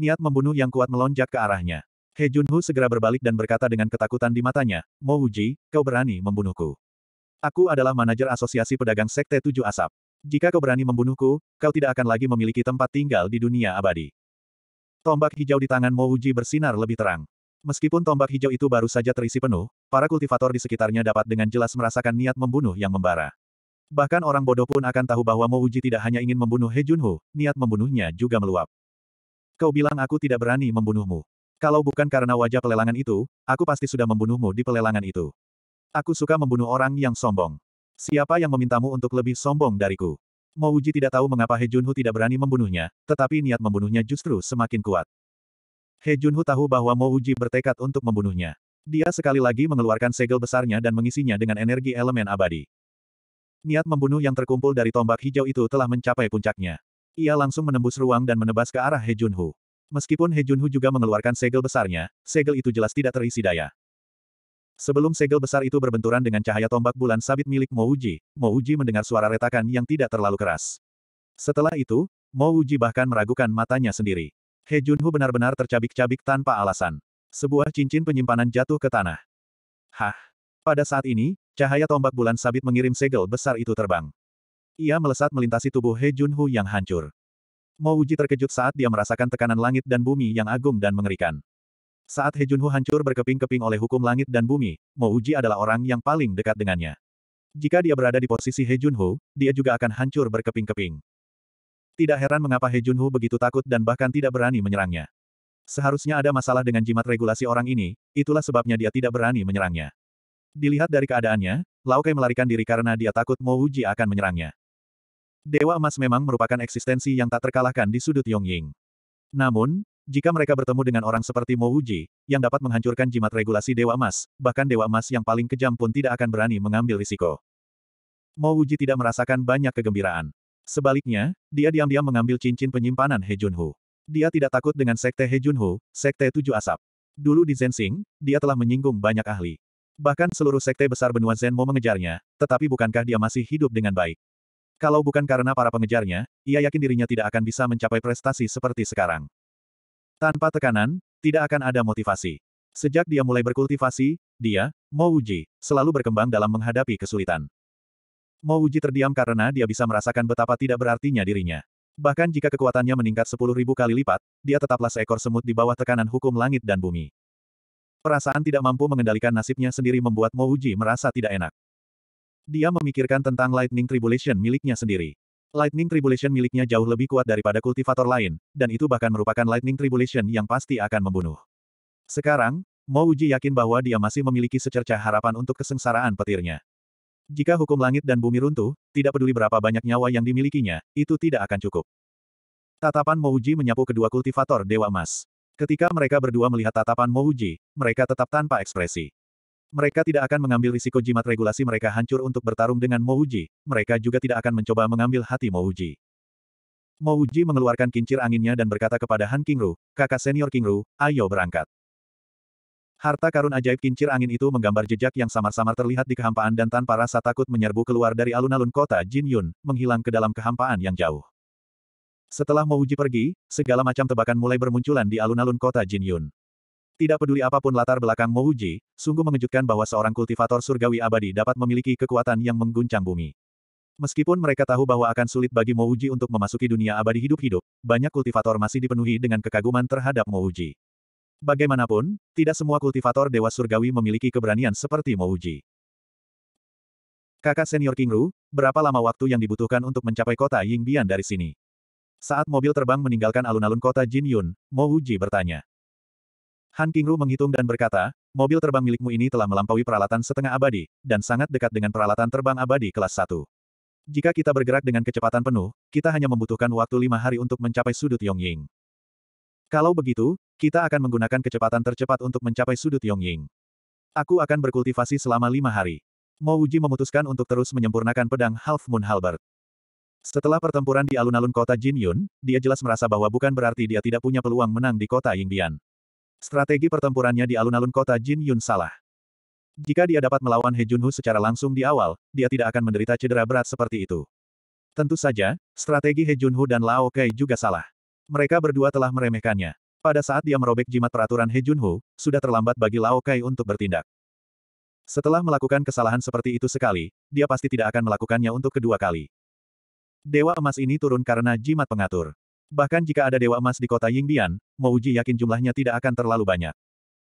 Niat membunuh yang kuat melonjak ke arahnya. He Junhu segera berbalik dan berkata dengan ketakutan di matanya, Mo Uji, kau berani membunuhku. Aku adalah manajer asosiasi pedagang Sekte Tujuh Asap. Jika kau berani membunuhku, kau tidak akan lagi memiliki tempat tinggal di dunia abadi. Tombak hijau di tangan Mo Uji bersinar lebih terang. Meskipun tombak hijau itu baru saja terisi penuh, para kultivator di sekitarnya dapat dengan jelas merasakan niat membunuh yang membara. Bahkan orang bodoh pun akan tahu bahwa Mo Uji tidak hanya ingin membunuh He Junhu, niat membunuhnya juga meluap. Kau bilang aku tidak berani membunuhmu. Kalau bukan karena wajah pelelangan itu, aku pasti sudah membunuhmu di pelelangan itu. Aku suka membunuh orang yang sombong. Siapa yang memintamu untuk lebih sombong dariku? Mouji tidak tahu mengapa He Junhu tidak berani membunuhnya, tetapi niat membunuhnya justru semakin kuat. He Junhu tahu bahwa Mouji bertekad untuk membunuhnya. Dia sekali lagi mengeluarkan segel besarnya dan mengisinya dengan energi elemen abadi. Niat membunuh yang terkumpul dari tombak hijau itu telah mencapai puncaknya. Ia langsung menembus ruang dan menebas ke arah He Junhu. Meskipun He Junhu juga mengeluarkan segel besarnya, segel itu jelas tidak terisi daya. Sebelum segel besar itu berbenturan dengan cahaya tombak bulan sabit milik Mo Uji, Mo Uji mendengar suara retakan yang tidak terlalu keras. Setelah itu, Mo Uji bahkan meragukan matanya sendiri. He Junhu benar-benar tercabik-cabik tanpa alasan. Sebuah cincin penyimpanan jatuh ke tanah. Hah? Pada saat ini, cahaya tombak bulan sabit mengirim segel besar itu terbang. Ia melesat melintasi tubuh He Junhu yang hancur. Mo Uji terkejut saat dia merasakan tekanan langit dan bumi yang agung dan mengerikan. Saat He Junhu hancur berkeping-keping oleh hukum langit dan bumi, Mo Uji adalah orang yang paling dekat dengannya. Jika dia berada di posisi He Junhu, dia juga akan hancur berkeping-keping. Tidak heran mengapa He Junhu begitu takut dan bahkan tidak berani menyerangnya. Seharusnya ada masalah dengan jimat regulasi orang ini, itulah sebabnya dia tidak berani menyerangnya. Dilihat dari keadaannya, Lao Kai melarikan diri karena dia takut Mo Uji akan menyerangnya. Dewa Emas memang merupakan eksistensi yang tak terkalahkan di sudut Yongying. Namun, jika mereka bertemu dengan orang seperti Mo Wuji, yang dapat menghancurkan jimat regulasi Dewa Emas, bahkan Dewa Emas yang paling kejam pun tidak akan berani mengambil risiko. Mo Wuji tidak merasakan banyak kegembiraan. Sebaliknya, dia diam-diam mengambil cincin penyimpanan He Junhu. Dia tidak takut dengan Sekte He Junhu, Sekte Tujuh Asap. Dulu di Zensing, dia telah menyinggung banyak ahli. Bahkan seluruh sekte besar benua Zen mau mengejarnya, tetapi bukankah dia masih hidup dengan baik? Kalau bukan karena para pengejarnya, ia yakin dirinya tidak akan bisa mencapai prestasi seperti sekarang. Tanpa tekanan, tidak akan ada motivasi. Sejak dia mulai berkultivasi, dia, Mouji, selalu berkembang dalam menghadapi kesulitan. Mouji terdiam karena dia bisa merasakan betapa tidak berartinya dirinya. Bahkan jika kekuatannya meningkat 10.000 kali lipat, dia tetaplah seekor semut di bawah tekanan hukum langit dan bumi. Perasaan tidak mampu mengendalikan nasibnya sendiri membuat Mouji merasa tidak enak. Dia memikirkan tentang Lightning Tribulation miliknya sendiri. Lightning Tribulation miliknya jauh lebih kuat daripada kultivator lain, dan itu bahkan merupakan Lightning Tribulation yang pasti akan membunuh. Sekarang, Mo Uji yakin bahwa dia masih memiliki secercah harapan untuk kesengsaraan petirnya. Jika hukum langit dan bumi runtuh, tidak peduli berapa banyak nyawa yang dimilikinya, itu tidak akan cukup. Tatapan Mo Uji menyapu kedua kultivator Dewa Emas. Ketika mereka berdua melihat tatapan Mo Uji, mereka tetap tanpa ekspresi. Mereka tidak akan mengambil risiko jimat regulasi mereka hancur untuk bertarung dengan Mouji, mereka juga tidak akan mencoba mengambil hati Mouji. Mouji mengeluarkan kincir anginnya dan berkata kepada Han Kingru, kakak senior Kingru, ayo berangkat. Harta karun ajaib kincir angin itu menggambar jejak yang samar-samar terlihat di kehampaan dan tanpa rasa takut menyerbu keluar dari alun-alun kota Jin Yun, menghilang ke dalam kehampaan yang jauh. Setelah Mouji pergi, segala macam tebakan mulai bermunculan di alun-alun kota Jin Yun. Tidak peduli apapun latar belakang Mo Uji, sungguh mengejutkan bahwa seorang kultivator surgawi abadi dapat memiliki kekuatan yang mengguncang bumi. Meskipun mereka tahu bahwa akan sulit bagi Mo Uji untuk memasuki dunia abadi hidup-hidup, banyak kultivator masih dipenuhi dengan kekaguman terhadap Mo Uji. Bagaimanapun, tidak semua kultivator dewa surgawi memiliki keberanian seperti Mo Uji. Kakak senior King Ru, berapa lama waktu yang dibutuhkan untuk mencapai kota Yingbian dari sini? Saat mobil terbang meninggalkan alun-alun kota Jin Yun, Mo Uji bertanya. Han Kingru menghitung dan berkata, mobil terbang milikmu ini telah melampaui peralatan setengah abadi, dan sangat dekat dengan peralatan terbang abadi kelas 1. Jika kita bergerak dengan kecepatan penuh, kita hanya membutuhkan waktu lima hari untuk mencapai sudut Yongying. Kalau begitu, kita akan menggunakan kecepatan tercepat untuk mencapai sudut Yongying. Aku akan berkultivasi selama lima hari. Mo Wuji memutuskan untuk terus menyempurnakan pedang Half Moon Halbert. Setelah pertempuran di alun-alun kota Jin Yun, dia jelas merasa bahwa bukan berarti dia tidak punya peluang menang di kota Yingbian. Strategi pertempurannya di alun-alun kota Jin Yun salah. Jika dia dapat melawan He Junhu secara langsung di awal, dia tidak akan menderita cedera berat seperti itu. Tentu saja, strategi He Junhu dan Lao Kai juga salah. Mereka berdua telah meremehkannya. Pada saat dia merobek jimat peraturan He Junhu, sudah terlambat bagi Lao Kai untuk bertindak. Setelah melakukan kesalahan seperti itu sekali, dia pasti tidak akan melakukannya untuk kedua kali. Dewa emas ini turun karena jimat pengatur. Bahkan jika ada Dewa Emas di kota Yingbian, Mouji yakin jumlahnya tidak akan terlalu banyak.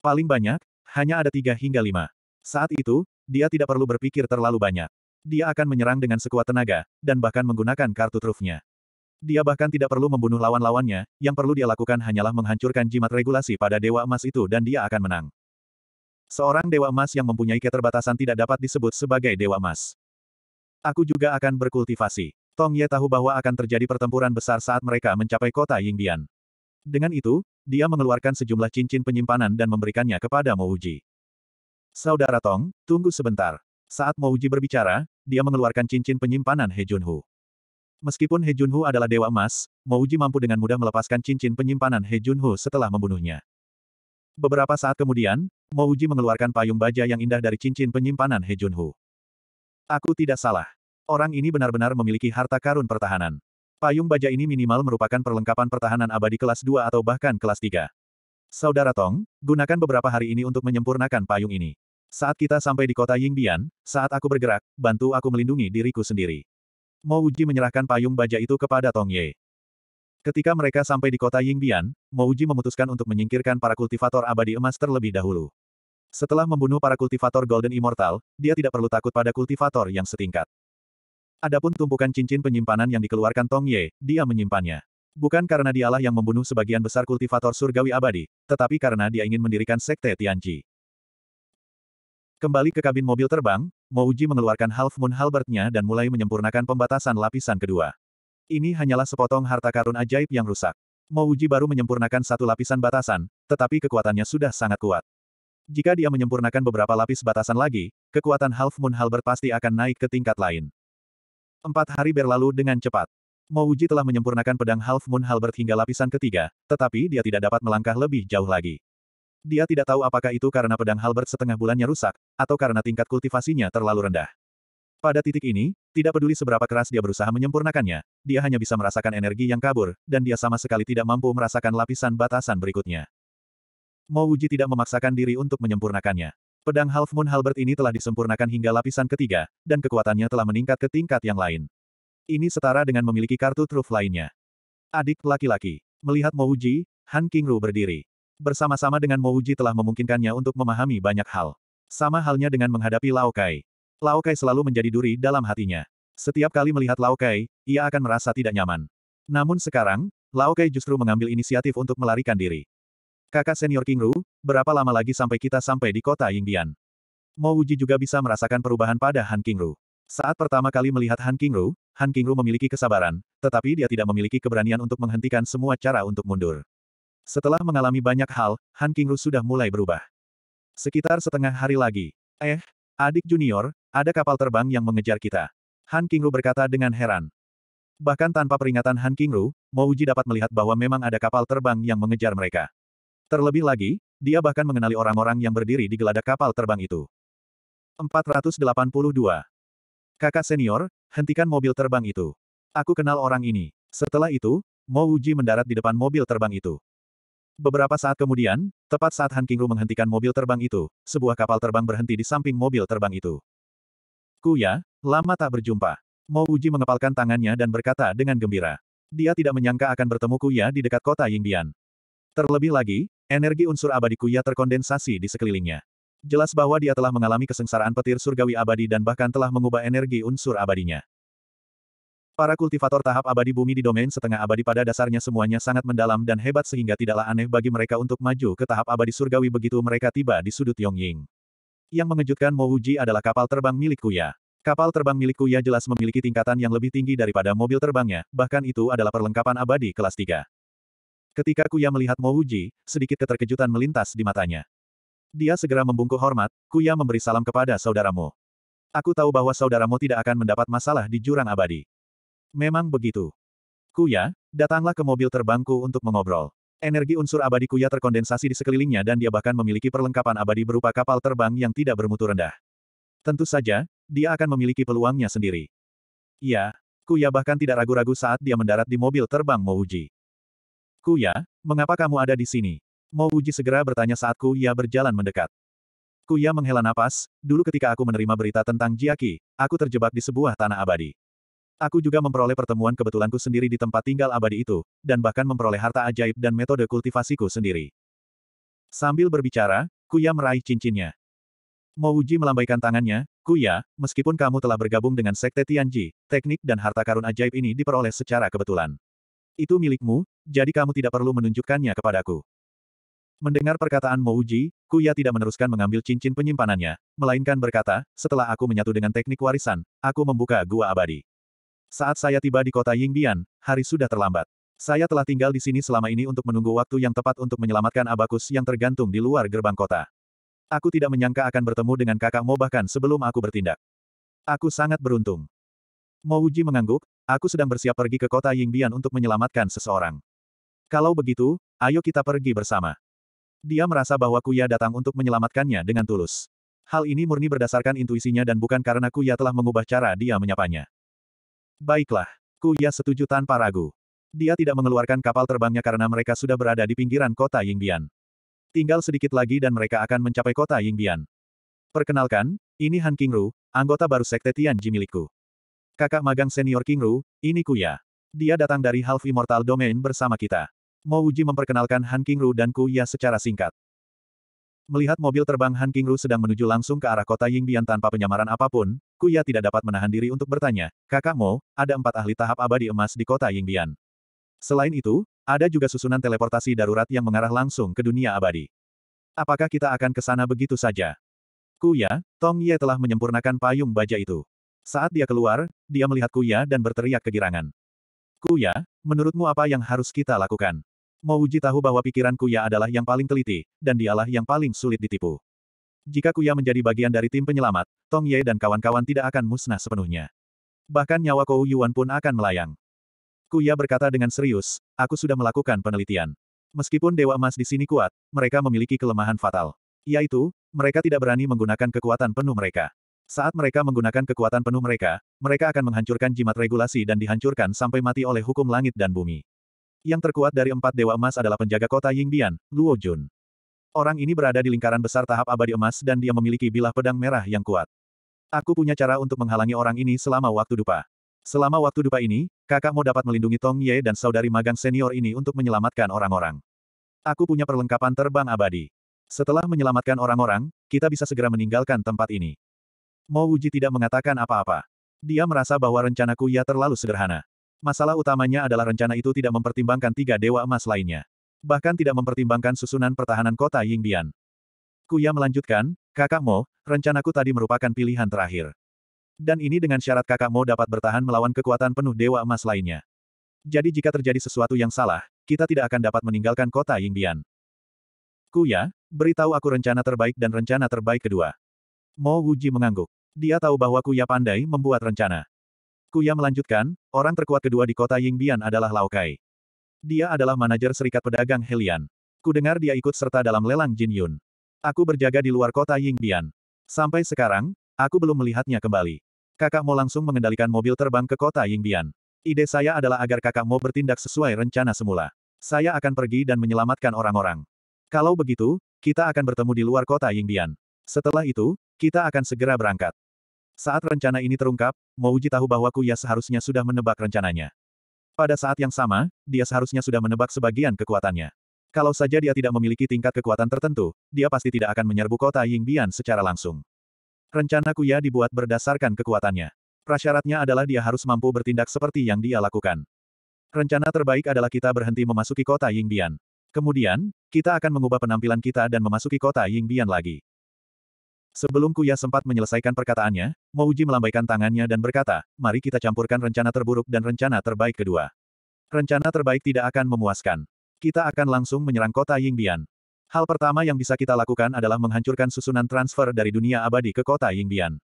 Paling banyak, hanya ada tiga hingga lima. Saat itu, dia tidak perlu berpikir terlalu banyak. Dia akan menyerang dengan sekuat tenaga, dan bahkan menggunakan kartu trufnya. Dia bahkan tidak perlu membunuh lawan-lawannya, yang perlu dia lakukan hanyalah menghancurkan jimat regulasi pada Dewa Emas itu dan dia akan menang. Seorang Dewa Emas yang mempunyai keterbatasan tidak dapat disebut sebagai Dewa Emas. Aku juga akan berkultivasi. Tong Ye tahu bahwa akan terjadi pertempuran besar saat mereka mencapai kota Yingbian. Dengan itu, dia mengeluarkan sejumlah cincin penyimpanan dan memberikannya kepada Mouji. Saudara Tong, tunggu sebentar. Saat Mouji berbicara, dia mengeluarkan cincin penyimpanan He Junhu. Meskipun He Junhu adalah dewa emas, Mouji mampu dengan mudah melepaskan cincin penyimpanan He Junhu setelah membunuhnya. Beberapa saat kemudian, Mouji mengeluarkan payung baja yang indah dari cincin penyimpanan He Junhu. Aku tidak salah. Orang ini benar-benar memiliki harta karun pertahanan. Payung baja ini minimal merupakan perlengkapan pertahanan abadi kelas 2 atau bahkan kelas 3. Saudara Tong, gunakan beberapa hari ini untuk menyempurnakan payung ini. Saat kita sampai di kota Yingbian, saat aku bergerak, bantu aku melindungi diriku sendiri. Mo Uji menyerahkan payung baja itu kepada Tong Ye. Ketika mereka sampai di kota Yingbian, Mo Wuji memutuskan untuk menyingkirkan para kultivator abadi emas terlebih dahulu. Setelah membunuh para kultivator Golden Immortal, dia tidak perlu takut pada kultivator yang setingkat. Adapun tumpukan cincin penyimpanan yang dikeluarkan Tong Ye, dia menyimpannya. Bukan karena dialah yang membunuh sebagian besar kultivator surgawi abadi, tetapi karena dia ingin mendirikan sekte Tianji. Kembali ke kabin mobil terbang, Mouji mengeluarkan Half Moon Halbertnya dan mulai menyempurnakan pembatasan lapisan kedua. Ini hanyalah sepotong harta karun ajaib yang rusak. Mouji baru menyempurnakan satu lapisan batasan, tetapi kekuatannya sudah sangat kuat. Jika dia menyempurnakan beberapa lapis batasan lagi, kekuatan Half Moon Halbert pasti akan naik ke tingkat lain. Empat hari berlalu dengan cepat. Mouji telah menyempurnakan pedang Half Moon Halbert hingga lapisan ketiga, tetapi dia tidak dapat melangkah lebih jauh lagi. Dia tidak tahu apakah itu karena pedang halbert setengah bulannya rusak, atau karena tingkat kultivasinya terlalu rendah. Pada titik ini, tidak peduli seberapa keras dia berusaha menyempurnakannya, dia hanya bisa merasakan energi yang kabur, dan dia sama sekali tidak mampu merasakan lapisan batasan berikutnya. Mouji tidak memaksakan diri untuk menyempurnakannya. Pedang Half Moon Halbert ini telah disempurnakan hingga lapisan ketiga, dan kekuatannya telah meningkat ke tingkat yang lain. Ini setara dengan memiliki kartu truf lainnya. Adik laki-laki. Melihat Mouji, Han Kingru berdiri. Bersama-sama dengan Mouji telah memungkinkannya untuk memahami banyak hal. Sama halnya dengan menghadapi Lao Kai. Lao Kai selalu menjadi duri dalam hatinya. Setiap kali melihat Lao Kai, ia akan merasa tidak nyaman. Namun sekarang, Lao Kai justru mengambil inisiatif untuk melarikan diri. Kakak senior King Ru, berapa lama lagi sampai kita sampai di kota Yingdian? Mo Wuji juga bisa merasakan perubahan pada Han King Ru. Saat pertama kali melihat Han King Ru, Han King Ru memiliki kesabaran, tetapi dia tidak memiliki keberanian untuk menghentikan semua cara untuk mundur. Setelah mengalami banyak hal, Han King Ru sudah mulai berubah. Sekitar setengah hari lagi. Eh, adik junior, ada kapal terbang yang mengejar kita. Han King Ru berkata dengan heran. Bahkan tanpa peringatan Han King Ru, Mo Uji dapat melihat bahwa memang ada kapal terbang yang mengejar mereka. Terlebih lagi, dia bahkan mengenali orang-orang yang berdiri di geladak kapal terbang itu. 482. Kakak senior, hentikan mobil terbang itu. Aku kenal orang ini. Setelah itu, Mo Wuji mendarat di depan mobil terbang itu. Beberapa saat kemudian, tepat saat Han Kingru menghentikan mobil terbang itu, sebuah kapal terbang berhenti di samping mobil terbang itu. Kuya, lama tak berjumpa. Mo Wuji mengepalkan tangannya dan berkata dengan gembira. Dia tidak menyangka akan bertemu Kuya di dekat kota Yingbian. Terlebih lagi, Energi unsur abadi Kuya terkondensasi di sekelilingnya. Jelas bahwa dia telah mengalami kesengsaraan petir surgawi abadi dan bahkan telah mengubah energi unsur abadinya. Para kultivator tahap abadi bumi di domain setengah abadi pada dasarnya semuanya sangat mendalam dan hebat sehingga tidaklah aneh bagi mereka untuk maju ke tahap abadi surgawi begitu mereka tiba di sudut Yongying. Yang mengejutkan Mo Wuji adalah kapal terbang milik Kuya. Kapal terbang milik Kuya jelas memiliki tingkatan yang lebih tinggi daripada mobil terbangnya, bahkan itu adalah perlengkapan abadi kelas 3. Ketika Kuya melihat Mo Wuji, sedikit keterkejutan melintas di matanya. Dia segera membungkuk hormat, Kuya memberi salam kepada saudaramu. Aku tahu bahwa saudaramu tidak akan mendapat masalah di jurang abadi. Memang begitu. Kuya, datanglah ke mobil terbangku untuk mengobrol. Energi unsur abadi Kuya terkondensasi di sekelilingnya dan dia bahkan memiliki perlengkapan abadi berupa kapal terbang yang tidak bermutu rendah. Tentu saja, dia akan memiliki peluangnya sendiri. Ya, Kuya bahkan tidak ragu-ragu saat dia mendarat di mobil terbang Mouji. Kuya, mengapa kamu ada di sini? Uji segera bertanya saat Kuya berjalan mendekat. Kuya menghela napas, dulu ketika aku menerima berita tentang Jiaki, aku terjebak di sebuah tanah abadi. Aku juga memperoleh pertemuan kebetulanku sendiri di tempat tinggal abadi itu, dan bahkan memperoleh harta ajaib dan metode kultivasiku sendiri. Sambil berbicara, Kuya meraih cincinnya. Mouji melambaikan tangannya, Kuya, meskipun kamu telah bergabung dengan Sekte Tianji, teknik dan harta karun ajaib ini diperoleh secara kebetulan. Itu milikmu, jadi kamu tidak perlu menunjukkannya kepadaku. Mendengar perkataan Mouji, Kuya tidak meneruskan mengambil cincin penyimpanannya, melainkan berkata, setelah aku menyatu dengan teknik warisan, aku membuka gua abadi. Saat saya tiba di kota Yingbian, hari sudah terlambat. Saya telah tinggal di sini selama ini untuk menunggu waktu yang tepat untuk menyelamatkan abakus yang tergantung di luar gerbang kota. Aku tidak menyangka akan bertemu dengan kakak Mo bahkan sebelum aku bertindak. Aku sangat beruntung. Mouji mengangguk, Aku sedang bersiap pergi ke kota Yingbian untuk menyelamatkan seseorang. Kalau begitu, ayo kita pergi bersama. Dia merasa bahwa Kuya datang untuk menyelamatkannya dengan tulus. Hal ini murni berdasarkan intuisinya dan bukan karena Kuya telah mengubah cara dia menyapanya. Baiklah, Kuya setuju tanpa ragu. Dia tidak mengeluarkan kapal terbangnya karena mereka sudah berada di pinggiran kota Yingbian. Tinggal sedikit lagi dan mereka akan mencapai kota Yingbian. Perkenalkan, ini Han Kingru, anggota baru Sekte Tianji milikku. Kakak magang senior King Ru, ini Kuya. Dia datang dari Half Immortal Domain bersama kita. Mo Uji memperkenalkan Han Kingru dan Kuya secara singkat. Melihat mobil terbang Han Kingru sedang menuju langsung ke arah kota Yingbian tanpa penyamaran apapun, Kuya tidak dapat menahan diri untuk bertanya, Kakak Mo, ada empat ahli tahap abadi emas di kota Yingbian. Selain itu, ada juga susunan teleportasi darurat yang mengarah langsung ke dunia abadi. Apakah kita akan ke sana begitu saja? Kuya, Tong Ye telah menyempurnakan payung baja itu. Saat dia keluar, dia melihat Kuya dan berteriak kegirangan. Kuya, menurutmu apa yang harus kita lakukan? uji tahu bahwa pikiran Kuya adalah yang paling teliti, dan dialah yang paling sulit ditipu. Jika Kuya menjadi bagian dari tim penyelamat, Tong Ye dan kawan-kawan tidak akan musnah sepenuhnya. Bahkan nyawa Kou Yuan pun akan melayang. Kuya berkata dengan serius, aku sudah melakukan penelitian. Meskipun Dewa Emas di sini kuat, mereka memiliki kelemahan fatal. Yaitu, mereka tidak berani menggunakan kekuatan penuh mereka. Saat mereka menggunakan kekuatan penuh mereka, mereka akan menghancurkan jimat regulasi dan dihancurkan sampai mati oleh hukum langit dan bumi. Yang terkuat dari empat dewa emas adalah penjaga kota Yingbian, Luo Jun. Orang ini berada di lingkaran besar tahap abadi emas dan dia memiliki bilah pedang merah yang kuat. Aku punya cara untuk menghalangi orang ini selama waktu dupa. Selama waktu dupa ini, kakakmu dapat melindungi Tong Ye dan saudari magang senior ini untuk menyelamatkan orang-orang. Aku punya perlengkapan terbang abadi. Setelah menyelamatkan orang-orang, kita bisa segera meninggalkan tempat ini. Mo Wuji tidak mengatakan apa-apa. Dia merasa bahwa rencanaku Kuya terlalu sederhana. Masalah utamanya adalah rencana itu tidak mempertimbangkan tiga dewa emas lainnya. Bahkan tidak mempertimbangkan susunan pertahanan kota Yingbian. Kuya melanjutkan, Kakak Mo, rencanaku tadi merupakan pilihan terakhir. Dan ini dengan syarat Kakak Mo dapat bertahan melawan kekuatan penuh dewa emas lainnya. Jadi jika terjadi sesuatu yang salah, kita tidak akan dapat meninggalkan kota Yingbian. Kuya, beritahu aku rencana terbaik dan rencana terbaik kedua. Mo Wuji mengangguk. Dia tahu bahwa Kuya pandai membuat rencana. Kuya melanjutkan, orang terkuat kedua di kota Yingbian adalah Lao Kai. Dia adalah manajer serikat pedagang Helian. Ku dengar dia ikut serta dalam lelang Jin Yun. Aku berjaga di luar kota Yingbian. Sampai sekarang, aku belum melihatnya kembali. Kakak mau langsung mengendalikan mobil terbang ke kota Yingbian. Ide saya adalah agar kakak mau bertindak sesuai rencana semula. Saya akan pergi dan menyelamatkan orang-orang. Kalau begitu, kita akan bertemu di luar kota Yingbian. Setelah itu, kita akan segera berangkat. Saat rencana ini terungkap, Mouji tahu bahwa Kuya seharusnya sudah menebak rencananya. Pada saat yang sama, dia seharusnya sudah menebak sebagian kekuatannya. Kalau saja dia tidak memiliki tingkat kekuatan tertentu, dia pasti tidak akan menyerbu kota Yingbian secara langsung. Rencana Kuya dibuat berdasarkan kekuatannya. Prasyaratnya adalah dia harus mampu bertindak seperti yang dia lakukan. Rencana terbaik adalah kita berhenti memasuki kota Yingbian. Kemudian, kita akan mengubah penampilan kita dan memasuki kota Yingbian lagi. Sebelum Kuya sempat menyelesaikan perkataannya, Mouji melambaikan tangannya dan berkata, mari kita campurkan rencana terburuk dan rencana terbaik kedua. Rencana terbaik tidak akan memuaskan. Kita akan langsung menyerang kota Yingbian. Hal pertama yang bisa kita lakukan adalah menghancurkan susunan transfer dari dunia abadi ke kota Yingbian.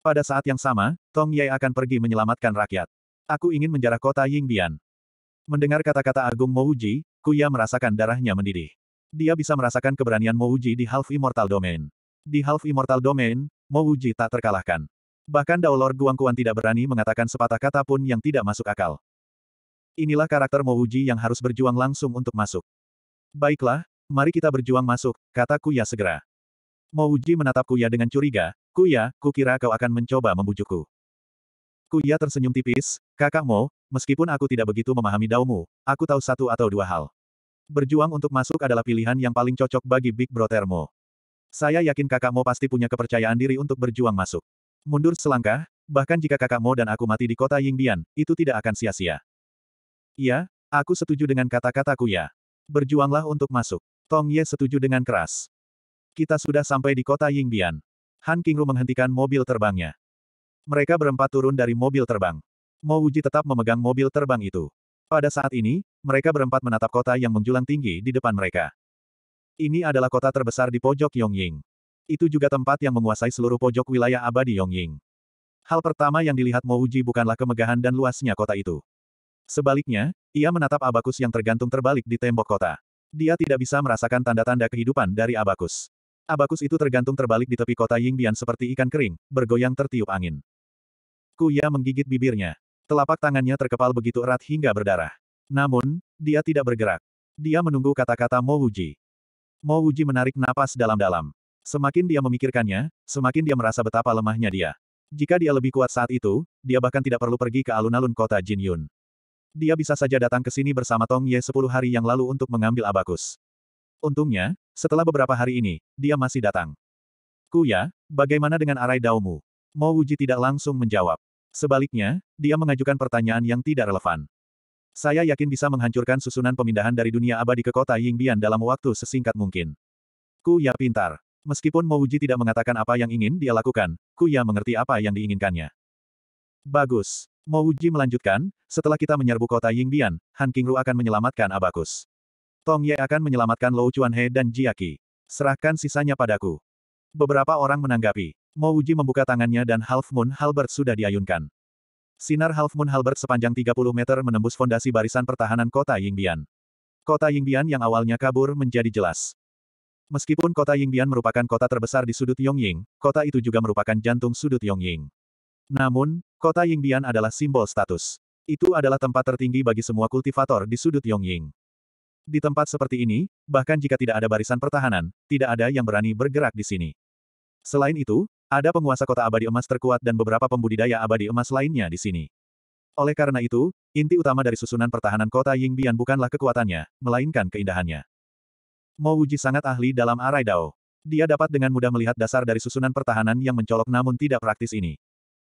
Pada saat yang sama, Tong Ye akan pergi menyelamatkan rakyat. Aku ingin menjarah kota Yingbian. Mendengar kata-kata Agung Mouji, Kuya merasakan darahnya mendidih. Dia bisa merasakan keberanian Mouji di Half Immortal Domain. Di Half Immortal Domain, Mo Wuji tak terkalahkan. Bahkan Daulor Guangkuan tidak berani mengatakan sepatah kata pun yang tidak masuk akal. Inilah karakter Mo Wuji yang harus berjuang langsung untuk masuk. Baiklah, mari kita berjuang masuk, kata Kuya segera. Mo Wuji menatap Kuya dengan curiga, Kuya, kukira kau akan mencoba membujukku. Kuya tersenyum tipis, kakak Mo, meskipun aku tidak begitu memahami daumu, aku tahu satu atau dua hal. Berjuang untuk masuk adalah pilihan yang paling cocok bagi Big Brother Mo. Saya yakin kakakmu pasti punya kepercayaan diri untuk berjuang masuk. Mundur selangkah, bahkan jika kakakmu dan aku mati di kota Yingbian, itu tidak akan sia-sia. Iya, aku setuju dengan kata-kataku ya. Berjuanglah untuk masuk. Tong Ye setuju dengan keras. Kita sudah sampai di kota Yingbian. Han Kingru menghentikan mobil terbangnya. Mereka berempat turun dari mobil terbang. Mo Wuji tetap memegang mobil terbang itu. Pada saat ini, mereka berempat menatap kota yang menjulang tinggi di depan mereka. Ini adalah kota terbesar di pojok Yongying. Itu juga tempat yang menguasai seluruh pojok wilayah abadi Yongying. Hal pertama yang dilihat Mouji bukanlah kemegahan dan luasnya kota itu. Sebaliknya, ia menatap abakus yang tergantung terbalik di tembok kota. Dia tidak bisa merasakan tanda-tanda kehidupan dari abakus. Abakus itu tergantung terbalik di tepi kota Yingbian seperti ikan kering, bergoyang tertiup angin. Kuya menggigit bibirnya. Telapak tangannya terkepal begitu erat hingga berdarah. Namun, dia tidak bergerak. Dia menunggu kata-kata Mouji. Mo Wuji menarik napas dalam-dalam. Semakin dia memikirkannya, semakin dia merasa betapa lemahnya dia. Jika dia lebih kuat saat itu, dia bahkan tidak perlu pergi ke alun-alun kota Jin Yun. Dia bisa saja datang ke sini bersama Tong Ye sepuluh hari yang lalu untuk mengambil abakus. Untungnya, setelah beberapa hari ini, dia masih datang. Kuya, bagaimana dengan arai daumu? Mo Wuji tidak langsung menjawab. Sebaliknya, dia mengajukan pertanyaan yang tidak relevan. Saya yakin bisa menghancurkan susunan pemindahan dari dunia abadi ke kota Yingbian dalam waktu sesingkat mungkin. ya pintar. Meskipun Mouji tidak mengatakan apa yang ingin dia lakukan, ya mengerti apa yang diinginkannya. Bagus. Mouji melanjutkan, setelah kita menyerbu kota Yingbian, Han Kingru akan menyelamatkan Abakus. Tong Ye akan menyelamatkan Lou Chuan He dan Jiaki. Serahkan sisanya padaku. Beberapa orang menanggapi. Mouji membuka tangannya dan Half Moon Halbert sudah diayunkan. Sinar Half Moon Halberd sepanjang 30 meter menembus fondasi barisan pertahanan kota Yingbian. Kota Yingbian yang awalnya kabur menjadi jelas. Meskipun kota Yingbian merupakan kota terbesar di sudut Yongying, kota itu juga merupakan jantung sudut Yongying. Namun, kota Yingbian adalah simbol status. Itu adalah tempat tertinggi bagi semua kultivator di sudut Yongying. Di tempat seperti ini, bahkan jika tidak ada barisan pertahanan, tidak ada yang berani bergerak di sini. Selain itu, ada penguasa kota abadi emas terkuat dan beberapa pembudidaya abadi emas lainnya di sini. Oleh karena itu, inti utama dari susunan pertahanan kota Yingbian bukanlah kekuatannya, melainkan keindahannya. Mo Wuji sangat ahli dalam arai dao. Dia dapat dengan mudah melihat dasar dari susunan pertahanan yang mencolok namun tidak praktis ini.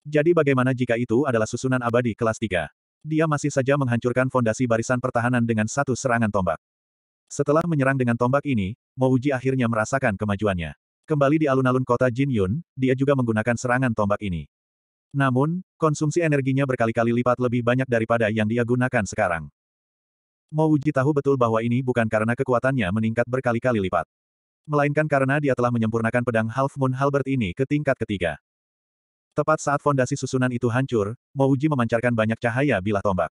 Jadi bagaimana jika itu adalah susunan abadi kelas 3? Dia masih saja menghancurkan fondasi barisan pertahanan dengan satu serangan tombak. Setelah menyerang dengan tombak ini, Mo akhirnya merasakan kemajuannya. Kembali di alun-alun kota Jin Yun, dia juga menggunakan serangan tombak ini. Namun, konsumsi energinya berkali-kali lipat lebih banyak daripada yang dia gunakan sekarang. Mo Uji tahu betul bahwa ini bukan karena kekuatannya meningkat berkali-kali lipat. Melainkan karena dia telah menyempurnakan pedang Half Moon Halbert ini ke tingkat ketiga. Tepat saat fondasi susunan itu hancur, Mo memancarkan banyak cahaya bila tombak.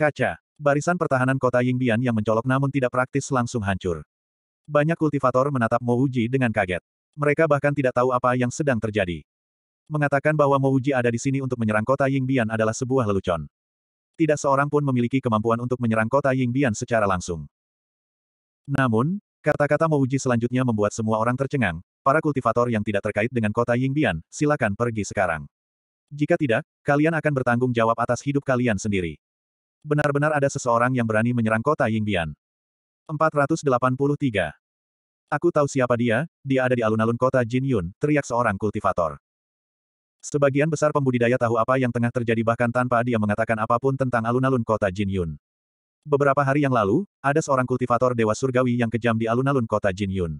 Kaca, barisan pertahanan kota Yingbian yang mencolok namun tidak praktis langsung hancur. Banyak kultivator menatap Mouji dengan kaget. Mereka bahkan tidak tahu apa yang sedang terjadi. Mengatakan bahwa Mouji ada di sini untuk menyerang kota Yingbian adalah sebuah lelucon. Tidak seorang pun memiliki kemampuan untuk menyerang kota Yingbian secara langsung. Namun, kata-kata Mouji selanjutnya membuat semua orang tercengang, para kultivator yang tidak terkait dengan kota Yingbian, silakan pergi sekarang. Jika tidak, kalian akan bertanggung jawab atas hidup kalian sendiri. Benar-benar ada seseorang yang berani menyerang kota Yingbian. 483. Aku tahu siapa dia, dia ada di alun-alun kota Jin Yun. teriak seorang kultivator. Sebagian besar pembudidaya tahu apa yang tengah terjadi bahkan tanpa dia mengatakan apapun tentang alun-alun kota Jin Yun. Beberapa hari yang lalu, ada seorang kultivator Dewa Surgawi yang kejam di alun-alun kota Jin Yun.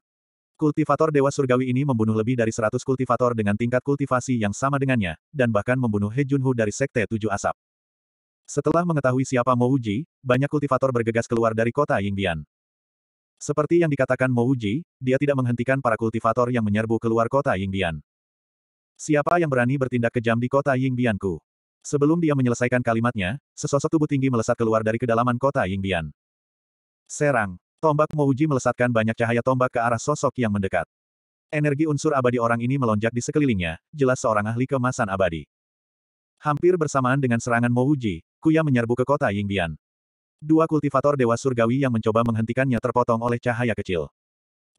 Kultivator Dewa Surgawi ini membunuh lebih dari 100 kultivator dengan tingkat kultivasi yang sama dengannya, dan bahkan membunuh He Junhu dari Sekte Tujuh Asap. Setelah mengetahui siapa Mo Uji, banyak kultivator bergegas keluar dari kota Yingbian. Seperti yang dikatakan Mouji, dia tidak menghentikan para kultivator yang menyerbu keluar kota Yingbian. Siapa yang berani bertindak kejam di kota Yingbianku? Sebelum dia menyelesaikan kalimatnya, sesosok tubuh tinggi melesat keluar dari kedalaman kota Yingbian. Serang. Tombak Mouji melesatkan banyak cahaya tombak ke arah sosok yang mendekat. Energi unsur abadi orang ini melonjak di sekelilingnya, jelas seorang ahli kemasan abadi. Hampir bersamaan dengan serangan Mouji, Kuya menyerbu ke kota Yingbian. Dua kultivator dewa surgawi yang mencoba menghentikannya terpotong oleh cahaya kecil.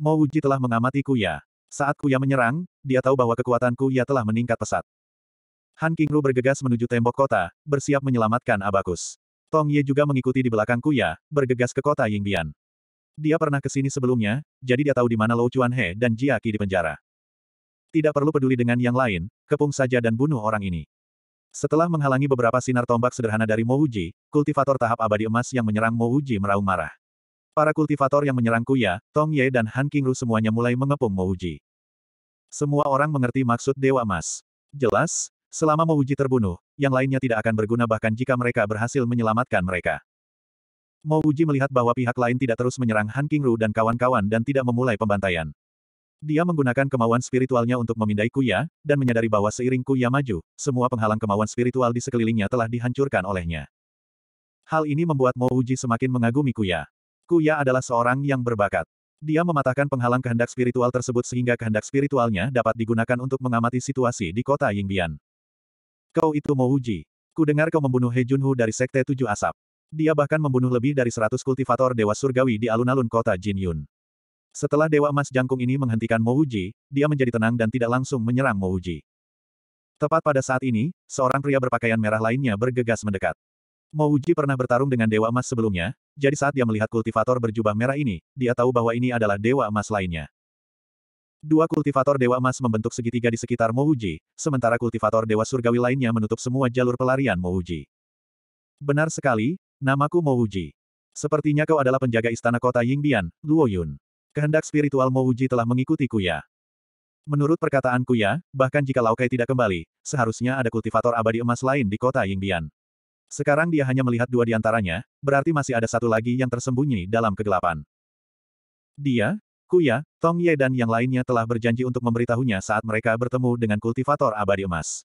Mo Wuji telah mengamati Kuya. Saat Kuya menyerang, dia tahu bahwa kekuatan Kuya telah meningkat pesat. Han Kingru bergegas menuju tembok kota, bersiap menyelamatkan Abakus. Tong Ye juga mengikuti di belakang Kuya, bergegas ke kota Yingbian. Dia pernah ke sini sebelumnya, jadi dia tahu di mana Lou Chuan He dan Jia Qi penjara. Tidak perlu peduli dengan yang lain, kepung saja dan bunuh orang ini. Setelah menghalangi beberapa sinar tombak sederhana dari Mouji, kultivator tahap abadi emas yang menyerang Mouji meraung marah. Para kultivator yang menyerang Kuya, Tong Ye dan Han Qingru semuanya mulai mengepung Mouji. Semua orang mengerti maksud Dewa Emas. Jelas, selama Mouji terbunuh, yang lainnya tidak akan berguna bahkan jika mereka berhasil menyelamatkan mereka. Mouji melihat bahwa pihak lain tidak terus menyerang Han Qingru dan kawan-kawan dan tidak memulai pembantaian. Dia menggunakan kemauan spiritualnya untuk memindai Kuya, dan menyadari bahwa seiring Kuya maju, semua penghalang kemauan spiritual di sekelilingnya telah dihancurkan olehnya. Hal ini membuat Mo Uji semakin mengagumi Kuya. Kuya adalah seorang yang berbakat. Dia mematahkan penghalang kehendak spiritual tersebut sehingga kehendak spiritualnya dapat digunakan untuk mengamati situasi di kota Yingbian. Kau itu Mo Uji. Ku dengar kau membunuh He Junhu dari Sekte Tujuh Asap. Dia bahkan membunuh lebih dari seratus kultivator Dewa Surgawi di alun-alun kota Jinyun. Setelah Dewa Emas Jangkung ini menghentikan Mouji, dia menjadi tenang dan tidak langsung menyerang Mouji. Tepat pada saat ini, seorang pria berpakaian merah lainnya bergegas mendekat. Mouji pernah bertarung dengan Dewa Emas sebelumnya, jadi saat dia melihat kultivator berjubah merah ini, dia tahu bahwa ini adalah Dewa Emas lainnya. Dua kultivator Dewa Emas membentuk segitiga di sekitar Mouji, sementara kultivator Dewa Surgawi lainnya menutup semua jalur pelarian Mouji. Benar sekali, namaku Mouji. Sepertinya kau adalah penjaga istana kota Yingbian, Luo Yun. Kehendak spiritual Mouji telah mengikuti Kuya. Menurut perkataan Kuya, bahkan jika Lao tidak kembali, seharusnya ada kultivator abadi emas lain di kota Yingbian. Sekarang dia hanya melihat dua di antaranya, berarti masih ada satu lagi yang tersembunyi dalam kegelapan. Dia, Kuya, Tong Ye dan yang lainnya telah berjanji untuk memberitahunya saat mereka bertemu dengan kultivator abadi emas.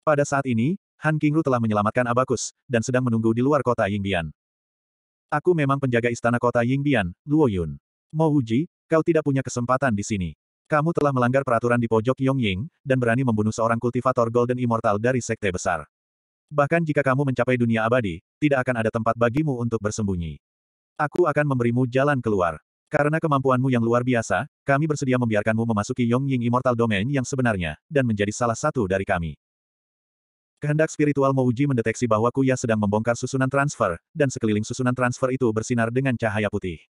Pada saat ini, Han Kingru telah menyelamatkan Abakus, dan sedang menunggu di luar kota Yingbian. Aku memang penjaga istana kota Yingbian, Luo Yun. Mo Wuji, kau tidak punya kesempatan di sini. Kamu telah melanggar peraturan di pojok Yongying, dan berani membunuh seorang kultivator Golden Immortal dari sekte besar. Bahkan jika kamu mencapai dunia abadi, tidak akan ada tempat bagimu untuk bersembunyi. Aku akan memberimu jalan keluar. Karena kemampuanmu yang luar biasa, kami bersedia membiarkanmu memasuki Yongying Immortal Domain yang sebenarnya, dan menjadi salah satu dari kami. Kehendak spiritual Mouji mendeteksi bahwa Kuya sedang membongkar susunan transfer, dan sekeliling susunan transfer itu bersinar dengan cahaya putih.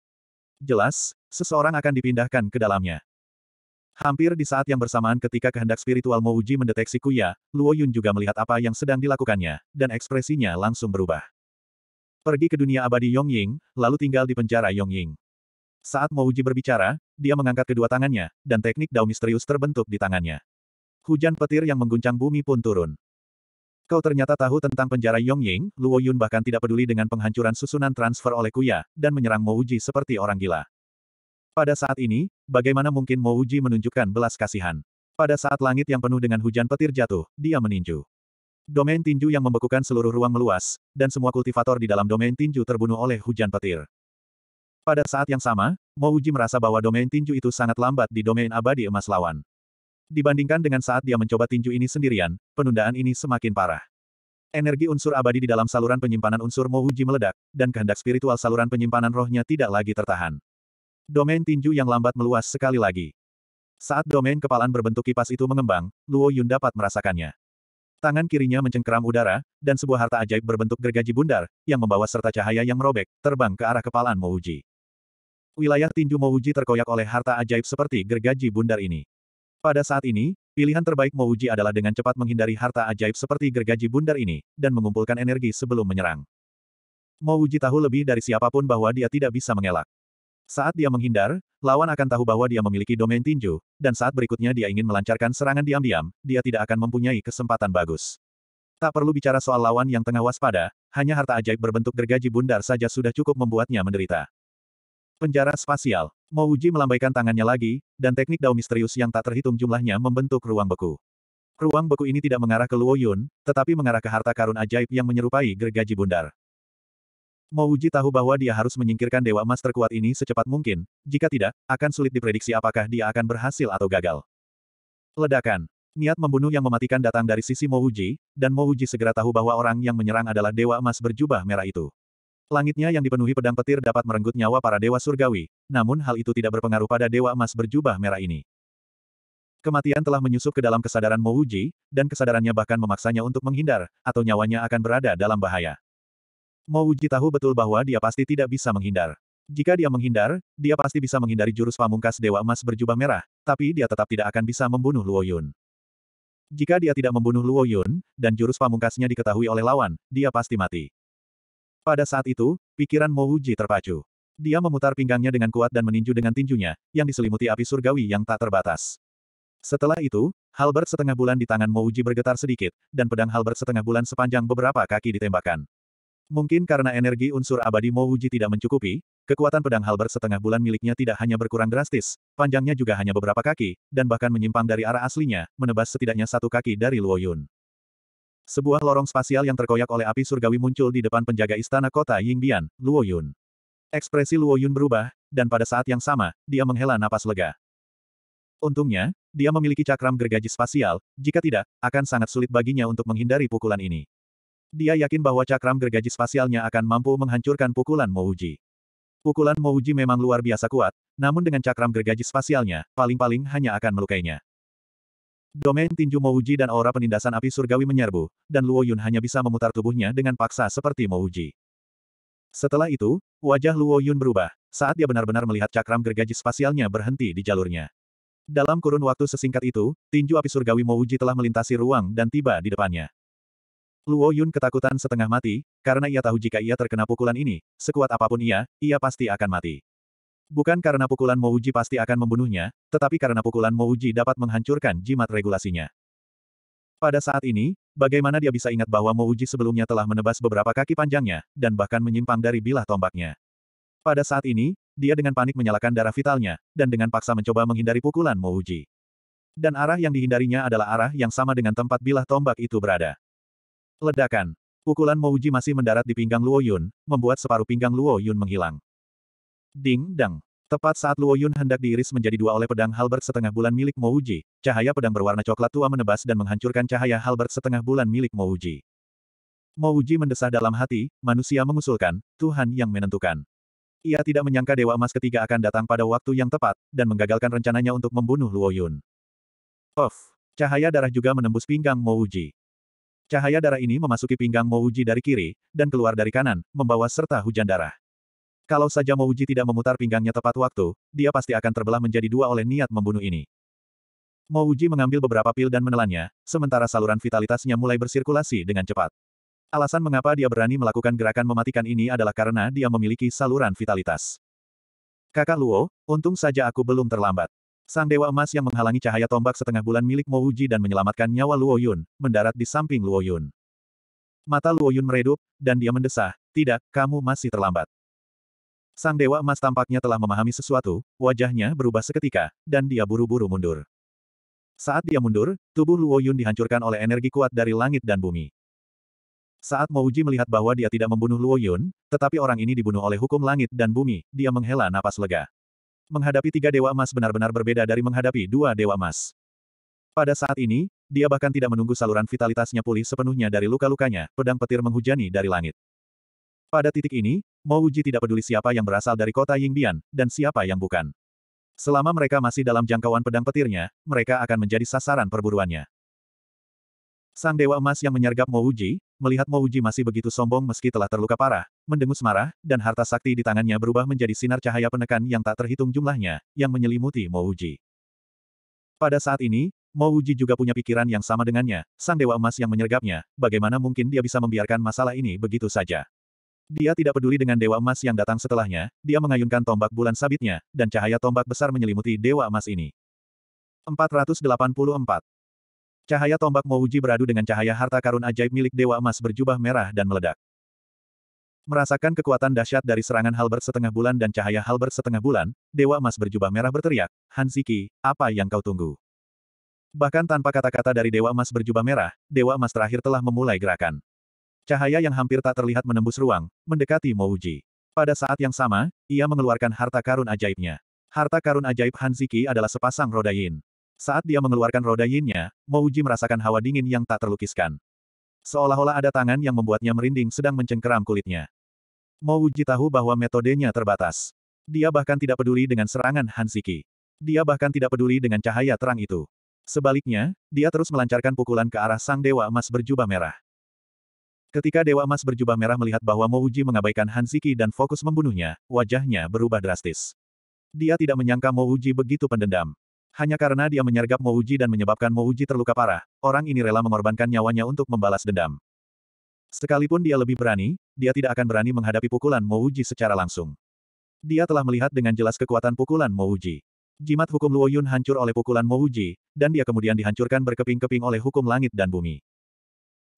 Jelas, seseorang akan dipindahkan ke dalamnya. Hampir di saat yang bersamaan ketika kehendak spiritual Mouji mendeteksi Kuya, Luo Yun juga melihat apa yang sedang dilakukannya, dan ekspresinya langsung berubah. Pergi ke dunia abadi Yong Ying, lalu tinggal di penjara Yong Ying. Saat Mouji berbicara, dia mengangkat kedua tangannya, dan teknik dao misterius terbentuk di tangannya. Hujan petir yang mengguncang bumi pun turun. Kau ternyata tahu tentang penjara Yongying, Luo Yun bahkan tidak peduli dengan penghancuran susunan transfer oleh Kuya, dan menyerang Mo Uji seperti orang gila. Pada saat ini, bagaimana mungkin Mo Uji menunjukkan belas kasihan? Pada saat langit yang penuh dengan hujan petir jatuh, dia meninju. Domain tinju yang membekukan seluruh ruang meluas, dan semua kultivator di dalam domain tinju terbunuh oleh hujan petir. Pada saat yang sama, Mo Uji merasa bahwa domain tinju itu sangat lambat di domain abadi emas lawan. Dibandingkan dengan saat dia mencoba tinju ini sendirian, penundaan ini semakin parah. Energi unsur abadi di dalam saluran penyimpanan unsur Mouji meledak, dan kehendak spiritual saluran penyimpanan rohnya tidak lagi tertahan. Domain tinju yang lambat meluas sekali lagi. Saat domain kepalan berbentuk kipas itu mengembang, Luo Yun dapat merasakannya. Tangan kirinya mencengkeram udara, dan sebuah harta ajaib berbentuk gergaji bundar, yang membawa serta cahaya yang merobek, terbang ke arah kepalan Mouji. Wilayah tinju Mouji terkoyak oleh harta ajaib seperti gergaji bundar ini. Pada saat ini, pilihan terbaik Mouji adalah dengan cepat menghindari harta ajaib seperti gergaji bundar ini, dan mengumpulkan energi sebelum menyerang. Mouji tahu lebih dari siapapun bahwa dia tidak bisa mengelak. Saat dia menghindar, lawan akan tahu bahwa dia memiliki domain tinju, dan saat berikutnya dia ingin melancarkan serangan diam-diam, dia tidak akan mempunyai kesempatan bagus. Tak perlu bicara soal lawan yang tengah waspada, hanya harta ajaib berbentuk gergaji bundar saja sudah cukup membuatnya menderita. Penjara spasial. Mouji melambaikan tangannya lagi, dan teknik dao misterius yang tak terhitung jumlahnya membentuk ruang beku. Ruang beku ini tidak mengarah ke Luo Yun, tetapi mengarah ke harta karun ajaib yang menyerupai gergaji bundar. Mouji tahu bahwa dia harus menyingkirkan dewa emas terkuat ini secepat mungkin, jika tidak, akan sulit diprediksi apakah dia akan berhasil atau gagal. Ledakan. Niat membunuh yang mematikan datang dari sisi Mouji, dan Mouji segera tahu bahwa orang yang menyerang adalah dewa emas berjubah merah itu. Langitnya yang dipenuhi pedang petir dapat merenggut nyawa para dewa surgawi, namun hal itu tidak berpengaruh pada dewa emas berjubah merah ini. Kematian telah menyusup ke dalam kesadaran Mouji, dan kesadarannya bahkan memaksanya untuk menghindar, atau nyawanya akan berada dalam bahaya. Mouji tahu betul bahwa dia pasti tidak bisa menghindar. Jika dia menghindar, dia pasti bisa menghindari jurus pamungkas Dewa Emas berjubah merah, tapi dia tetap tidak akan bisa membunuh Luo Yun. Jika dia tidak membunuh Luo Yun, dan jurus pamungkasnya diketahui oleh lawan, dia pasti mati. Pada saat itu, pikiran Mo Wuji terpacu. Dia memutar pinggangnya dengan kuat dan meninju dengan tinjunya, yang diselimuti api surgawi yang tak terbatas. Setelah itu, halbert setengah bulan di tangan Mouji bergetar sedikit, dan pedang halbert setengah bulan sepanjang beberapa kaki ditembakkan. Mungkin karena energi unsur abadi Mouji tidak mencukupi, kekuatan pedang halbert setengah bulan miliknya tidak hanya berkurang drastis, panjangnya juga hanya beberapa kaki, dan bahkan menyimpang dari arah aslinya, menebas setidaknya satu kaki dari Luoyun. Sebuah lorong spasial yang terkoyak oleh api surgawi muncul di depan penjaga istana kota Yingbian, Luo Yun. Ekspresi Luo Yun berubah, dan pada saat yang sama, dia menghela napas lega. Untungnya, dia memiliki cakram gergaji spasial, jika tidak, akan sangat sulit baginya untuk menghindari pukulan ini. Dia yakin bahwa cakram gergaji spasialnya akan mampu menghancurkan pukulan Mouji. Pukulan Mouji memang luar biasa kuat, namun dengan cakram gergaji spasialnya, paling-paling hanya akan melukainya. Domain tinju Mouji dan aura penindasan api surgawi menyerbu, dan Luo Yun hanya bisa memutar tubuhnya dengan paksa seperti Mouji. Setelah itu, wajah Luo Yun berubah, saat dia benar-benar melihat cakram gergaji spasialnya berhenti di jalurnya. Dalam kurun waktu sesingkat itu, tinju api surgawi Mouji telah melintasi ruang dan tiba di depannya. Luo Yun ketakutan setengah mati, karena ia tahu jika ia terkena pukulan ini, sekuat apapun ia, ia pasti akan mati. Bukan karena pukulan Mouji pasti akan membunuhnya, tetapi karena pukulan Mouji dapat menghancurkan jimat regulasinya. Pada saat ini, bagaimana dia bisa ingat bahwa Mouji sebelumnya telah menebas beberapa kaki panjangnya, dan bahkan menyimpang dari bilah tombaknya. Pada saat ini, dia dengan panik menyalakan darah vitalnya, dan dengan paksa mencoba menghindari pukulan Mouji. Dan arah yang dihindarinya adalah arah yang sama dengan tempat bilah tombak itu berada. Ledakan. Pukulan Mouji masih mendarat di pinggang Luo Yun, membuat separuh pinggang Luo Yun menghilang. Ding dang. Tepat saat Luo Yun hendak diiris menjadi dua oleh pedang halberd setengah bulan milik Mo Uji, cahaya pedang berwarna coklat tua menebas dan menghancurkan cahaya halberd setengah bulan milik Mo Uji. Mo Uji mendesah dalam hati, manusia mengusulkan, Tuhan yang menentukan. Ia tidak menyangka Dewa Emas ketiga akan datang pada waktu yang tepat, dan menggagalkan rencananya untuk membunuh Luo Yun. Of, Cahaya darah juga menembus pinggang Mo Uji. Cahaya darah ini memasuki pinggang Mo Uji dari kiri, dan keluar dari kanan, membawa serta hujan darah. Kalau saja Mouji tidak memutar pinggangnya tepat waktu, dia pasti akan terbelah menjadi dua oleh niat membunuh ini. Mouji mengambil beberapa pil dan menelannya, sementara saluran vitalitasnya mulai bersirkulasi dengan cepat. Alasan mengapa dia berani melakukan gerakan mematikan ini adalah karena dia memiliki saluran vitalitas. Kakak Luo, untung saja aku belum terlambat. Sang Dewa Emas yang menghalangi cahaya tombak setengah bulan milik Mouji dan menyelamatkan nyawa Luo Yun, mendarat di samping Luo Yun. Mata Luo Yun meredup, dan dia mendesah, tidak, kamu masih terlambat. Sang Dewa Emas tampaknya telah memahami sesuatu, wajahnya berubah seketika, dan dia buru-buru mundur. Saat dia mundur, tubuh Luo Yun dihancurkan oleh energi kuat dari langit dan bumi. Saat Mouji melihat bahwa dia tidak membunuh Luo Yun, tetapi orang ini dibunuh oleh hukum langit dan bumi, dia menghela napas lega. Menghadapi tiga Dewa Emas benar-benar berbeda dari menghadapi dua Dewa Emas. Pada saat ini, dia bahkan tidak menunggu saluran vitalitasnya pulih sepenuhnya dari luka-lukanya, pedang petir menghujani dari langit. Pada titik ini, Mo Wuji tidak peduli siapa yang berasal dari kota Yingbian, dan siapa yang bukan. Selama mereka masih dalam jangkauan pedang petirnya, mereka akan menjadi sasaran perburuannya. Sang Dewa Emas yang menyergap Mo Wuji melihat Mo Wuji masih begitu sombong meski telah terluka parah, mendengus marah, dan harta sakti di tangannya berubah menjadi sinar cahaya penekan yang tak terhitung jumlahnya, yang menyelimuti Mo Wuji. Pada saat ini, Mo Wuji juga punya pikiran yang sama dengannya, sang Dewa Emas yang menyergapnya, bagaimana mungkin dia bisa membiarkan masalah ini begitu saja. Dia tidak peduli dengan Dewa Emas yang datang setelahnya, dia mengayunkan tombak bulan sabitnya, dan cahaya tombak besar menyelimuti Dewa Emas ini. 484. Cahaya tombak Mouji beradu dengan cahaya harta karun ajaib milik Dewa Emas berjubah merah dan meledak. Merasakan kekuatan dahsyat dari serangan Halbert setengah bulan dan cahaya Halbert setengah bulan, Dewa Emas berjubah merah berteriak, Hansiki, apa yang kau tunggu? Bahkan tanpa kata-kata dari Dewa Emas berjubah merah, Dewa Emas terakhir telah memulai gerakan. Cahaya yang hampir tak terlihat menembus ruang, mendekati Mouji. Pada saat yang sama, ia mengeluarkan harta karun ajaibnya. Harta karun ajaib Hanziki adalah sepasang roda yin. Saat dia mengeluarkan roda yinnya, Mouji merasakan hawa dingin yang tak terlukiskan. Seolah-olah ada tangan yang membuatnya merinding sedang mencengkeram kulitnya. Mouji tahu bahwa metodenya terbatas. Dia bahkan tidak peduli dengan serangan Hanziki. Dia bahkan tidak peduli dengan cahaya terang itu. Sebaliknya, dia terus melancarkan pukulan ke arah sang dewa emas berjubah merah. Ketika Dewa Emas berjubah merah melihat bahwa Mouji mengabaikan Hanziki dan fokus membunuhnya, wajahnya berubah drastis. Dia tidak menyangka Mouji begitu pendendam. Hanya karena dia menyergap Mouji dan menyebabkan Mouji terluka parah, orang ini rela mengorbankan nyawanya untuk membalas dendam. Sekalipun dia lebih berani, dia tidak akan berani menghadapi pukulan Mouji secara langsung. Dia telah melihat dengan jelas kekuatan pukulan Mouji. Jimat hukum Luoyun hancur oleh pukulan Mouji, dan dia kemudian dihancurkan berkeping-keping oleh hukum langit dan bumi.